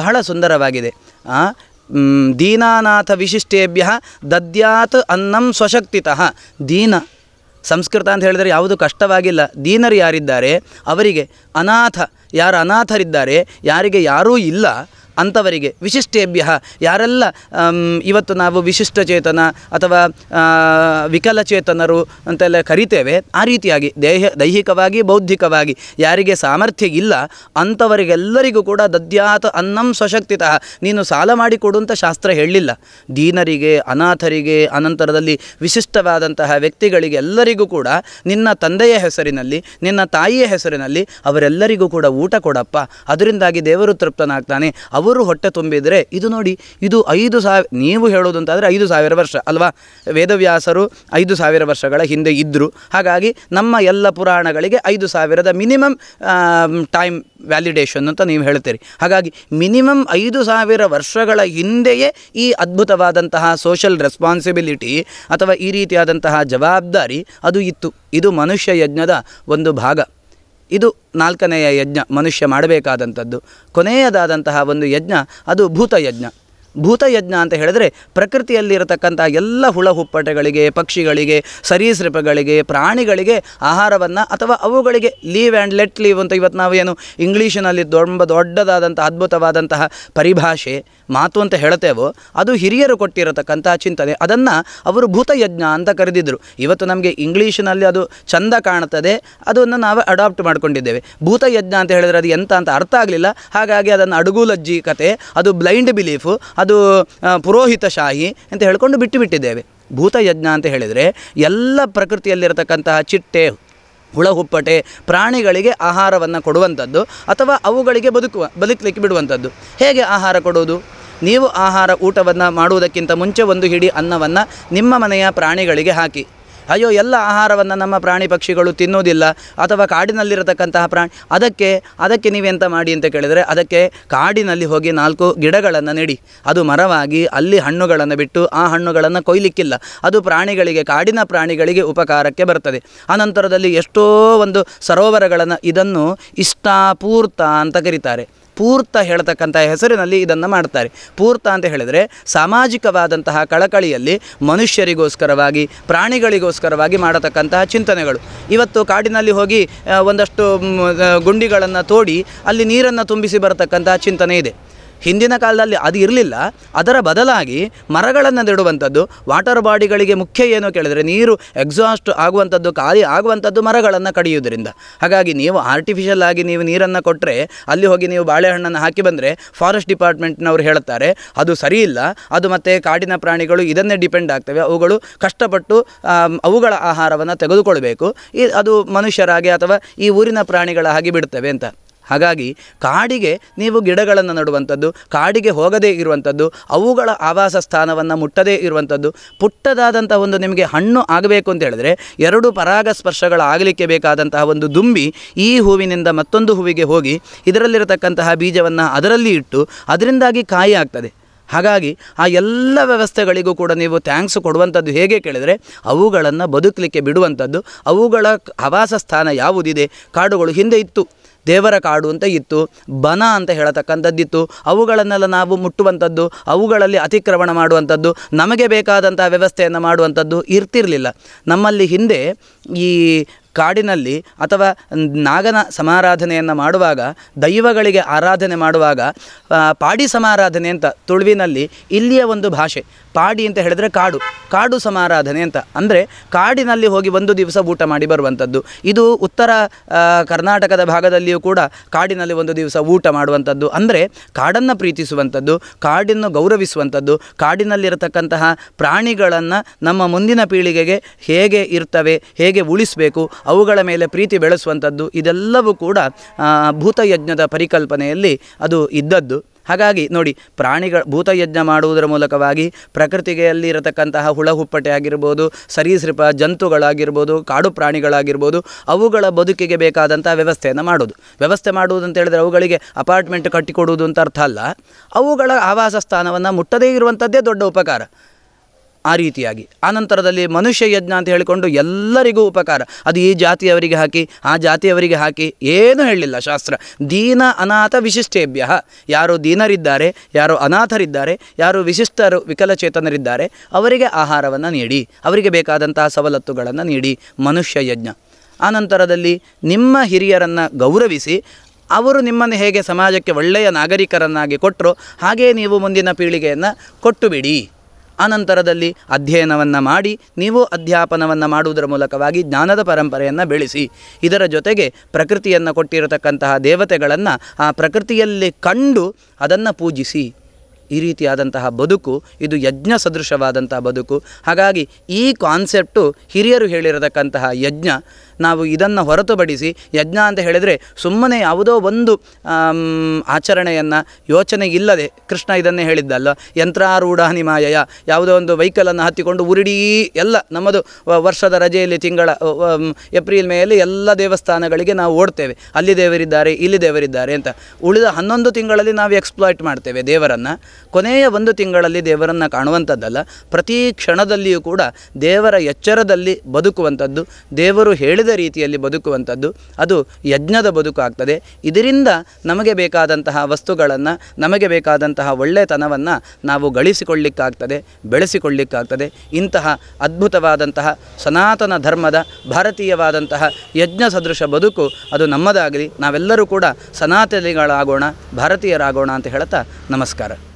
ಬಹಳ ಸುಂದರವಾಗಿದೆ ದೀನಾನಾಥ ವಿಶಿಷ್ಟೇಭ್ಯ ದದ್ಯಾತ್ ಅನ್ನಂ ಸ್ವಶಕ್ತಿತಃ ದೀನ ಸಂಸ್ಕೃತ ಅಂತ ಹೇಳಿದರೆ ಯಾವುದು ಕಷ್ಟವಾಗಿಲ್ಲ ದೀನರು ಯಾರಿದ್ದಾರೆ ಅವರಿಗೆ ಅನಾಥ ಯಾರು ಅನಾಥರಿದ್ದಾರೆ ಯಾರಿಗೆ ಯಾರೂ ಇಲ್ಲ ಅಂಥವರಿಗೆ ವಿಶಿಷ್ಟೇಭ್ಯ ಯಾರೆಲ್ಲ ಇವತ್ತು ನಾವು ವಿಶಿಷ್ಟಚೇತನ ಅಥವಾ ವಿಕಲಚೇತನರು ಅಂತೆಲ್ಲ ಕರಿತೇವೆ ಆ ರೀತಿಯಾಗಿ ದೇಹ ದೈಹಿಕವಾಗಿ ಬೌದ್ಧಿಕವಾಗಿ ಯಾರಿಗೆ ಸಾಮರ್ಥ್ಯ ಇಲ್ಲ ಅಂಥವರಿಗೆಲ್ಲರಿಗೂ ಕೂಡ ದದ್ಯಾತ ಅನ್ನಂ ಸ್ವಶಕ್ತಿತ ನೀನು ಸಾಲ ಮಾಡಿಕೊಡು ಅಂತ ಶಾಸ್ತ್ರ ಹೇಳಲಿಲ್ಲ ದೀನರಿಗೆ ಅನಾಥರಿಗೆ ಅನಂತರದಲ್ಲಿ ವಿಶಿಷ್ಟವಾದಂತಹ ವ್ಯಕ್ತಿಗಳಿಗೆ ಎಲ್ಲರಿಗೂ ಕೂಡ ನಿನ್ನ ತಂದೆಯ ಹೆಸರಿನಲ್ಲಿ ನಿನ್ನ ತಾಯಿಯ ಹೆಸರಿನಲ್ಲಿ ಅವರೆಲ್ಲರಿಗೂ ಕೂಡ ಊಟ ಕೊಡಪ್ಪ ಅದರಿಂದಾಗಿ ದೇವರು ತೃಪ್ತನಾಗ್ತಾನೆ ಅವು ಅವರು ಹೊಟ್ಟೆ ತುಂಬಿದರೆ ಇದು ನೋಡಿ ಇದು ಐದು ಸಾವಿರ ನೀವು ಹೇಳೋದಂತಾದರೆ ಐದು ಸಾವಿರ ವರ್ಷ ಅಲ್ವಾ ವೇದವ್ಯಾಸರು ಐದು ಸಾವಿರ ವರ್ಷಗಳ ಹಿಂದೆ ಇದ್ದರು ಹಾಗಾಗಿ ನಮ್ಮ ಎಲ್ಲ ಪುರಾಣಗಳಿಗೆ ಐದು ಸಾವಿರದ ಮಿನಿಮಮ್ ಟೈಮ್ ವ್ಯಾಲಿಡೇಷನ್ ಅಂತ ನೀವು ಹೇಳ್ತೀರಿ ಹಾಗಾಗಿ ಮಿನಿಮಮ್ ಐದು ಸಾವಿರ ವರ್ಷಗಳ ಹಿಂದೆಯೇ ಈ ಅದ್ಭುತವಾದಂತಹ ಸೋಷಲ್ ರೆಸ್ಪಾನ್ಸಿಬಿಲಿಟಿ ಅಥವಾ ಈ ರೀತಿಯಾದಂತಹ ಜವಾಬ್ದಾರಿ ಅದು ಇತ್ತು ಇದು ಮನುಷ್ಯ ಯಜ್ಞದ ಒಂದು ಭಾಗ ಇದು ನಾಲ್ಕನೆಯ ಯಜ್ಞ ಮನುಷ್ಯ ಮಾಡಬೇಕಾದಂಥದ್ದು ಕೊನೆಯದಾದಂತಹ ಒಂದು ಯಜ್ಞ ಅದು ಭೂತಯಜ್ಞ ಭೂತಯಜ್ಞ ಅಂತ ಹೇಳಿದ್ರೆ ಪ್ರಕೃತಿಯಲ್ಲಿರತಕ್ಕಂಥ ಎಲ್ಲ ಹುಳ ಹುಪ್ಪಟೆಗಳಿಗೆ ಪಕ್ಷಿಗಳಿಗೆ ಸರೀಸೃಪಗಳಿಗೆ ಪ್ರಾಣಿಗಳಿಗೆ ಆಹಾರವನ್ನು ಅಥವಾ ಅವುಗಳಿಗೆ ಲೀವ್ ಆ್ಯಂಡ್ ಲೆಟ್ ಲೀವ್ ಅಂತ ಇವತ್ತು ಏನು ಇಂಗ್ಲೀಷಿನಲ್ಲಿ ದೊಡ್ಡ ದೊಡ್ಡದಾದಂಥ ಅದ್ಭುತವಾದಂತಹ ಪರಿಭಾಷೆ ಮಾತು ಅಂತ ಹೇಳ್ತೇವೋ ಅದು ಹಿರಿಯರು ಕೊಟ್ಟಿರತಕ್ಕಂಥ ಚಿಂತನೆ ಅದನ್ನು ಅವರು ಭೂತಯಜ್ಞ ಅಂತ ಕರೆದಿದ್ದರು ಇವತ್ತು ನಮಗೆ ಇಂಗ್ಲೀಷಿನಲ್ಲಿ ಅದು ಚಂದ ಕಾಣುತ್ತದೆ ಅದನ್ನು ನಾವು ಅಡಾಪ್ಟ್ ಮಾಡಿಕೊಂಡಿದ್ದೇವೆ ಭೂತಯಜ್ಞ ಅಂತ ಹೇಳಿದ್ರೆ ಅದು ಎಂತ ಅಂತ ಅರ್ಥ ಆಗಲಿಲ್ಲ ಹಾಗಾಗಿ ಅದನ್ನು ಅಡುಗುಲಜ್ಜಿ ಕತೆ ಅದು ಬ್ಲೈಂಡ್ ಬಿಲೀಫು ಅದು ಪುರೋಹಿತಶಾಹಿ ಅಂತ ಹೇಳಿಕೊಂಡು ಬಿಟ್ಟು ಬಿಟ್ಟಿದ್ದೇವೆ ಭೂತಯಜ್ಞ ಅಂತ ಹೇಳಿದರೆ ಎಲ್ಲ ಪ್ರಕೃತಿಯಲ್ಲಿರತಕ್ಕಂತಹ ಚಿಟ್ಟೆ ಹುಳ ಹುಪ್ಪಟೆ ಪ್ರಾಣಿಗಳಿಗೆ ಆಹಾರವನ್ನು ಕೊಡುವಂಥದ್ದು ಅಥವಾ ಅವುಗಳಿಗೆ ಬದುಕುವ ಬದುಕಲಿಕ್ಕೆ ಬಿಡುವಂಥದ್ದು ಹೇಗೆ ಆಹಾರ ಕೊಡುವುದು ನೀವು ಆಹಾರ ಊಟವನ್ನು ಮಾಡುವುದಕ್ಕಿಂತ ಮುಂಚೆ ಒಂದು ಹಿಡಿ ಅನ್ನವನ್ನು ನಿಮ್ಮ ಮನೆಯ ಪ್ರಾಣಿಗಳಿಗೆ ಹಾಕಿ ಅಯ್ಯೋ ಎಲ್ಲ ಆಹಾರವನ್ನು ನಮ್ಮ ಪ್ರಾಣಿ ಪಕ್ಷಿಗಳು ತಿನ್ನೋದಿಲ್ಲ ಅಥವಾ ಕಾಡಿನಲ್ಲಿರತಕ್ಕಂತಹ ಪ್ರಾಣಿ ಅದಕ್ಕೆ ಅದಕ್ಕೆ ನೀವೆಂತ ಮಾಡಿ ಅಂತ ಕೇಳಿದರೆ ಅದಕ್ಕೆ ಕಾಡಿನಲ್ಲಿ ಹೋಗಿ ನಾಲ್ಕು ಗಿಡಗಳನ್ನು ನೆಡಿ ಅದು ಮರವಾಗಿ ಅಲ್ಲಿ ಹಣ್ಣುಗಳನ್ನು ಬಿಟ್ಟು ಆ ಹಣ್ಣುಗಳನ್ನು ಕೊಯ್ಲಿಕ್ಕಿಲ್ಲ ಅದು ಪ್ರಾಣಿಗಳಿಗೆ ಕಾಡಿನ ಪ್ರಾಣಿಗಳಿಗೆ ಉಪಕಾರಕ್ಕೆ ಬರ್ತದೆ ಆನಂತರದಲ್ಲಿ ಎಷ್ಟೋ ಒಂದು ಸರೋವರಗಳನ್ನು ಇದನ್ನು ಇಷ್ಟಾಪೂರ್ತ ಅಂತ ಕರೀತಾರೆ ಪೂರ್ತ ಹೇಳ್ತಕ್ಕಂಥ ಹೆಸರಿನಲ್ಲಿ ಇದನ್ನು ಮಾಡ್ತಾರೆ ಪೂರ್ತ ಅಂತ ಹೇಳಿದರೆ ಸಾಮಾಜಿಕವಾದಂತಹ ಕಳಕಳಿಯಲ್ಲಿ ಮನುಷ್ಯರಿಗೋಸ್ಕರವಾಗಿ ಪ್ರಾಣಿಗಳಿಗೋಸ್ಕರವಾಗಿ ಮಾಡತಕ್ಕಂತಹ ಚಿಂತನೆಗಳು ಇವತ್ತು ಕಾಡಿನಲ್ಲಿ ಹೋಗಿ ಒಂದಷ್ಟು ಗುಂಡಿಗಳನ್ನು ತೋಡಿ ಅಲ್ಲಿ ನೀರನ್ನು ತುಂಬಿಸಿ ಬರತಕ್ಕಂತಹ ಚಿಂತನೆ ಇದೆ ಹಿಂದಿನ ಕಾಲದಲ್ಲಿ ಅದು ಇರಲಿಲ್ಲ ಅದರ ಬದಲಾಗಿ ಮರಗಳನ್ನು ನೆಡುವಂಥದ್ದು ವಾಟರ್ ಬಾಡಿಗಳಿಗೆ ಮುಖ್ಯ ಏನು ಕೇಳಿದರೆ ನೀರು ಎಕ್ಸಾಸ್ಟ್ ಆಗುವಂಥದ್ದು ಖಾಲಿ ಆಗುವಂಥದ್ದು ಮರಗಳನ್ನು ಕಡಿಯುವುದರಿಂದ ಹಾಗಾಗಿ ನೀವು ಆರ್ಟಿಫಿಷಿಯಲ್ ಆಗಿ ನೀವು ನೀರನ್ನು ಕೊಟ್ಟರೆ ಅಲ್ಲಿ ಹೋಗಿ ನೀವು ಬಾಳೆಹಣ್ಣನ್ನು ಹಾಕಿ ಬಂದರೆ ಫಾರೆಸ್ಟ್ ಡಿಪಾರ್ಟ್ಮೆಂಟ್ನವರು ಹೇಳ್ತಾರೆ ಅದು ಸರಿ ಇಲ್ಲ ಅದು ಮತ್ತು ಕಾಡಿನ ಪ್ರಾಣಿಗಳು ಇದನ್ನೇ ಡಿಪೆಂಡ್ ಆಗ್ತವೆ ಅವುಗಳು ಕಷ್ಟಪಟ್ಟು ಅವುಗಳ ಆಹಾರವನ್ನು ತೆಗೆದುಕೊಳ್ಬೇಕು ಅದು ಮನುಷ್ಯರಾಗಿ ಅಥವಾ ಈ ಊರಿನ ಪ್ರಾಣಿಗಳ ಹಾಗೆ ಬಿಡ್ತವೆ ಅಂತ ಹಾಗಾಗಿ ಕಾಡಿಗೆ ನೀವು ಗಿಡಗಳನ್ನು ನಡುವಂಥದ್ದು ಕಾಡಿಗೆ ಹೋಗದೇ ಇರುವಂಥದ್ದು ಅವುಗಳ ಆವಾಸ ಸ್ಥಾನವನ್ನು ಮುಟ್ಟದೇ ಇರುವಂಥದ್ದು ಪುಟ್ಟದಾದಂಥ ಒಂದು ನಿಮಗೆ ಹಣ್ಣು ಆಗಬೇಕು ಅಂತ ಹೇಳಿದ್ರೆ ಎರಡು ಪರಾಗಸ್ಪರ್ಶಗಳ ಆಗಲಿಕ್ಕೆ ಬೇಕಾದಂತಹ ಒಂದು ದುಂಬಿ ಈ ಹೂವಿನಿಂದ ಮತ್ತೊಂದು ಹೂವಿಗೆ ಹೋಗಿ ಇದರಲ್ಲಿರತಕ್ಕಂತಹ ಬೀಜವನ್ನು ಅದರಲ್ಲಿ ಇಟ್ಟು ಅದರಿಂದಾಗಿ ಕಾಯಿ ಆಗ್ತದೆ ಹಾಗಾಗಿ ಆ ಎಲ್ಲ ವ್ಯವಸ್ಥೆಗಳಿಗೂ ಕೂಡ ನೀವು ಥ್ಯಾಂಕ್ಸ್ ಕೊಡುವಂಥದ್ದು ಹೇಗೆ ಕೇಳಿದರೆ ಅವುಗಳನ್ನು ಬದುಕಲಿಕ್ಕೆ ಬಿಡುವಂಥದ್ದು ಅವುಗಳ ಆವಾಸ ಸ್ಥಾನ ಯಾವುದಿದೆ ಕಾಡುಗಳು ಹಿಂದೆ ಇತ್ತು ದೇವರ ಕಾಡು ಅಂತ ಇತ್ತು ಬನ ಅಂತ ಹೇಳತಕ್ಕಂಥದ್ದಿತ್ತು ಅವುಗಳನ್ನೆಲ್ಲ ನಾವು ಮುಟ್ಟುವಂಥದ್ದು ಅವುಗಳಲ್ಲಿ ಅತಿಕ್ರಮಣ ಮಾಡುವಂಥದ್ದು ನಮಗೆ ಬೇಕಾದಂಥ ವ್ಯವಸ್ಥೆಯನ್ನು ಮಾಡುವಂಥದ್ದು ಇರ್ತಿರಲಿಲ್ಲ ನಮ್ಮಲ್ಲಿ ಹಿಂದೆ ಈ ಕಾಡಿನಲ್ಲಿ ಅಥವಾ ನಾಗನ ಸಮಾರಾಧನೆಯನ್ನು ಮಾಡುವಾಗ ದೈವಗಳಿಗೆ ಆರಾಧನೆ ಮಾಡುವಾಗ ಪಾಡಿ ಸಮಾರಾಧನೆ ಅಂತ ತುಳುವಿನಲ್ಲಿ ಇಲ್ಲಿಯ ಒಂದು ಭಾಷೆ ಪಾಡಿ ಅಂತ ಹೇಳಿದ್ರೆ ಕಾಡು ಕಾಡು ಸಮಾರಾಧನೆ ಅಂತ ಅಂದರೆ ಕಾಡಿನಲ್ಲಿ ಹೋಗಿ ಒಂದು ದಿವಸ ಊಟ ಮಾಡಿ ಬರುವಂಥದ್ದು ಇದು ಉತ್ತರ ಕರ್ನಾಟಕದ ಭಾಗದಲ್ಲಿಯೂ ಕೂಡ ಕಾಡಿನಲ್ಲಿ ಒಂದು ದಿವಸ ಊಟ ಮಾಡುವಂಥದ್ದು ಅಂದರೆ ಕಾಡನ್ನು ಪ್ರೀತಿಸುವಂಥದ್ದು ಕಾಡನ್ನು ಗೌರವಿಸುವಂಥದ್ದು ಕಾಡಿನಲ್ಲಿರತಕ್ಕಂತಹ ಪ್ರಾಣಿಗಳನ್ನು ನಮ್ಮ ಮುಂದಿನ ಪೀಳಿಗೆಗೆ ಹೇಗೆ ಇರ್ತವೆ ಹೇಗೆ ಉಳಿಸಬೇಕು ಅವುಗಳ ಮೇಲೆ ಪ್ರೀತಿ ಬೆಳೆಸುವಂಥದ್ದು ಇದೆಲ್ಲವೂ ಕೂಡ ಭೂತಯಜ್ಞದ ಪರಿಕಲ್ಪನೆಯಲ್ಲಿ ಅದು ಇದ್ದದ್ದು ಹಾಗಾಗಿ ನೋಡಿ ಪ್ರಾಣಿಗಳ ಭೂತಯಜ್ಞ ಮಾಡುವುದರ ಮೂಲಕವಾಗಿ ಪ್ರಕೃತಿಗೆಯಲ್ಲಿ ಇರತಕ್ಕಂತಹ ಹುಳ ಹುಪ್ಪಟೆ ಆಗಿರ್ಬೋದು ಸರೀಸೃಪ ಜಂತುಗಳಾಗಿರ್ಬೋದು ಕಾಡು ಪ್ರಾಣಿಗಳಾಗಿರ್ಬೋದು ಅವುಗಳ ಬದುಕಿಗೆ ಬೇಕಾದಂಥ ವ್ಯವಸ್ಥೆಯನ್ನು ಮಾಡೋದು ವ್ಯವಸ್ಥೆ ಮಾಡುವುದು ಅಂತ ಅವುಗಳಿಗೆ ಅಪಾರ್ಟ್ಮೆಂಟ್ ಕಟ್ಟಿಕೊಡುವುದು ಅಂತ ಅರ್ಥ ಅಲ್ಲ ಅವುಗಳ ಆವಾಸ ಸ್ಥಾನವನ್ನು ಮುಟ್ಟದೇ ಇರುವಂಥದ್ದೇ ದೊಡ್ಡ ಉಪಕಾರ ಆ ರೀತಿಯಾಗಿ ಆನಂತರದಲ್ಲಿ ಮನುಷ್ಯ ಯಜ್ಞ ಅಂತ ಹೇಳಿಕೊಂಡು ಎಲ್ಲರಿಗೂ ಉಪಕಾರ ಅದು ಈ ಜಾತಿಯವರಿಗೆ ಹಾಕಿ ಆ ಜಾತಿಯವರಿಗೆ ಹಾಕಿ ಏನೂ ಹೇಳಲಿಲ್ಲ ಶಾಸ್ತ್ರ ದೀನ ಅನಾಥ ವಿಶಿಷ್ಟೇಭ್ಯ ಯಾರು ದೀನರಿದ್ದಾರೆ ಯಾರು ಅನಾಥರಿದ್ದಾರೆ ಯಾರು ವಿಶಿಷ್ಟರು ವಿಕಲಚೇತನರಿದ್ದಾರೆ ಅವರಿಗೆ ಆಹಾರವನ್ನು ನೀಡಿ ಅವರಿಗೆ ಬೇಕಾದಂತಹ ಸವಲತ್ತುಗಳನ್ನು ನೀಡಿ ಮನುಷ್ಯ ಯಜ್ಞ ಆನಂತರದಲ್ಲಿ ನಿಮ್ಮ ಹಿರಿಯರನ್ನು ಗೌರವಿಸಿ ಅವರು ನಿಮ್ಮನ್ನು ಹೇಗೆ ಸಮಾಜಕ್ಕೆ ಒಳ್ಳೆಯ ನಾಗರಿಕರನ್ನಾಗಿ ಕೊಟ್ಟರು ಹಾಗೆಯೇ ನೀವು ಮುಂದಿನ ಪೀಳಿಗೆಯನ್ನು ಕೊಟ್ಟುಬಿಡಿ ಆನಂತರದಲ್ಲಿ ಅಧ್ಯಯನವನ್ನು ಮಾಡಿ ನೀವು ಅಧ್ಯಾಪನವನ್ನು ಮಾಡುವುದರ ಮೂಲಕವಾಗಿ ಜ್ಞಾನದ ಪರಂಪರೆಯನ್ನು ಬೆಳೆಸಿ ಇದರ ಜೊತೆಗೆ ಪ್ರಕೃತಿಯನ್ನು ಕೊಟ್ಟಿರತಕ್ಕಂತಹ ದೇವತೆಗಳನ್ನು ಆ ಪ್ರಕೃತಿಯಲ್ಲಿ ಕಂಡು ಅದನ್ನು ಪೂಜಿಸಿ ಈ ರೀತಿಯಾದಂತಹ ಬದುಕು ಇದು ಯಜ್ಞ ಸದೃಶವಾದಂತಹ ಬದುಕು ಹಾಗಾಗಿ ಈ ಕಾನ್ಸೆಪ್ಟು ಹಿರಿಯರು ಹೇಳಿರತಕ್ಕಂತಹ ಯಜ್ಞ ನಾವು ಇದನ್ನು ಹೊರತುಪಡಿಸಿ ಯಜ್ಞ ಅಂತ ಹೇಳಿದರೆ ಸುಮ್ಮನೆ ಯಾವುದೋ ಒಂದು ಆಚರಣೆಯನ್ನು ಯೋಚನೆ ಇಲ್ಲದೆ ಕೃಷ್ಣ ಇದನ್ನೇ ಹೇಳಿದ್ದಲ್ಲ ಯಂತ್ರಾರೂಢ ಹನಿಮಾಯ ಯಾವುದೋ ಒಂದು ವೆಹಿಕಲನ್ನು ಹತ್ತಿಕೊಂಡು ಉರುಡೀ ಎಲ್ಲ ನಮ್ಮದು ವರ್ಷದ ರಜೆಯಲ್ಲಿ ತಿಂಗಳ ಏಪ್ರಿಲ್ ಮೇಯಲ್ಲಿ ಎಲ್ಲ ದೇವಸ್ಥಾನಗಳಿಗೆ ನಾವು ಓಡ್ತೇವೆ ಅಲ್ಲಿ ದೇವರಿದ್ದಾರೆ ಇಲ್ಲಿ ದೇವರಿದ್ದಾರೆ ಅಂತ ಉಳಿದ ಹನ್ನೊಂದು ತಿಂಗಳಲ್ಲಿ ನಾವು ಎಕ್ಸ್ಪ್ಲಾಯ್ಟ್ ಮಾಡ್ತೇವೆ ದೇವರನ್ನು ಕೊನೆಯ ಒಂದು ತಿಂಗಳಲ್ಲಿ ದೇವರನ್ನು ಕಾಣುವಂಥದ್ದಲ್ಲ ಪ್ರತಿ ಕ್ಷಣದಲ್ಲಿಯೂ ಕೂಡ ದೇವರ ಎಚ್ಚರದಲ್ಲಿ ಬದುಕುವಂಥದ್ದು ದೇವರು ಹೇಳಿದ ರೀತಿಯಲ್ಲಿ ಬದುಕುವಂಥದ್ದು ಅದು ಯಜ್ಞದ ಬದುಕು ಆಗ್ತದೆ ಇದರಿಂದ ನಮಗೆ ಬೇಕಾದಂತಹ ವಸ್ತುಗಳನ್ನು ನಮಗೆ ಬೇಕಾದಂತಹ ಒಳ್ಳೆತನವನ್ನು ನಾವು ಗಳಿಸಿಕೊಳ್ಳಿಕ್ಕಾಗ್ತದೆ ಬೆಳೆಸಿಕೊಳ್ಳಿಕ್ಕಾಗ್ತದೆ ಇಂತಹ ಅದ್ಭುತವಾದಂತಹ ಸನಾತನ ಧರ್ಮದ ಭಾರತೀಯವಾದಂತಹ ಯಜ್ಞ ಸದೃಶ ಬದುಕು ಅದು ನಮ್ಮದಾಗಲಿ ನಾವೆಲ್ಲರೂ ಕೂಡ ಸನಾತನಿಗಳಾಗೋಣ ಭಾರತೀಯರಾಗೋಣ ಅಂತ ಹೇಳ್ತಾ ನಮಸ್ಕಾರ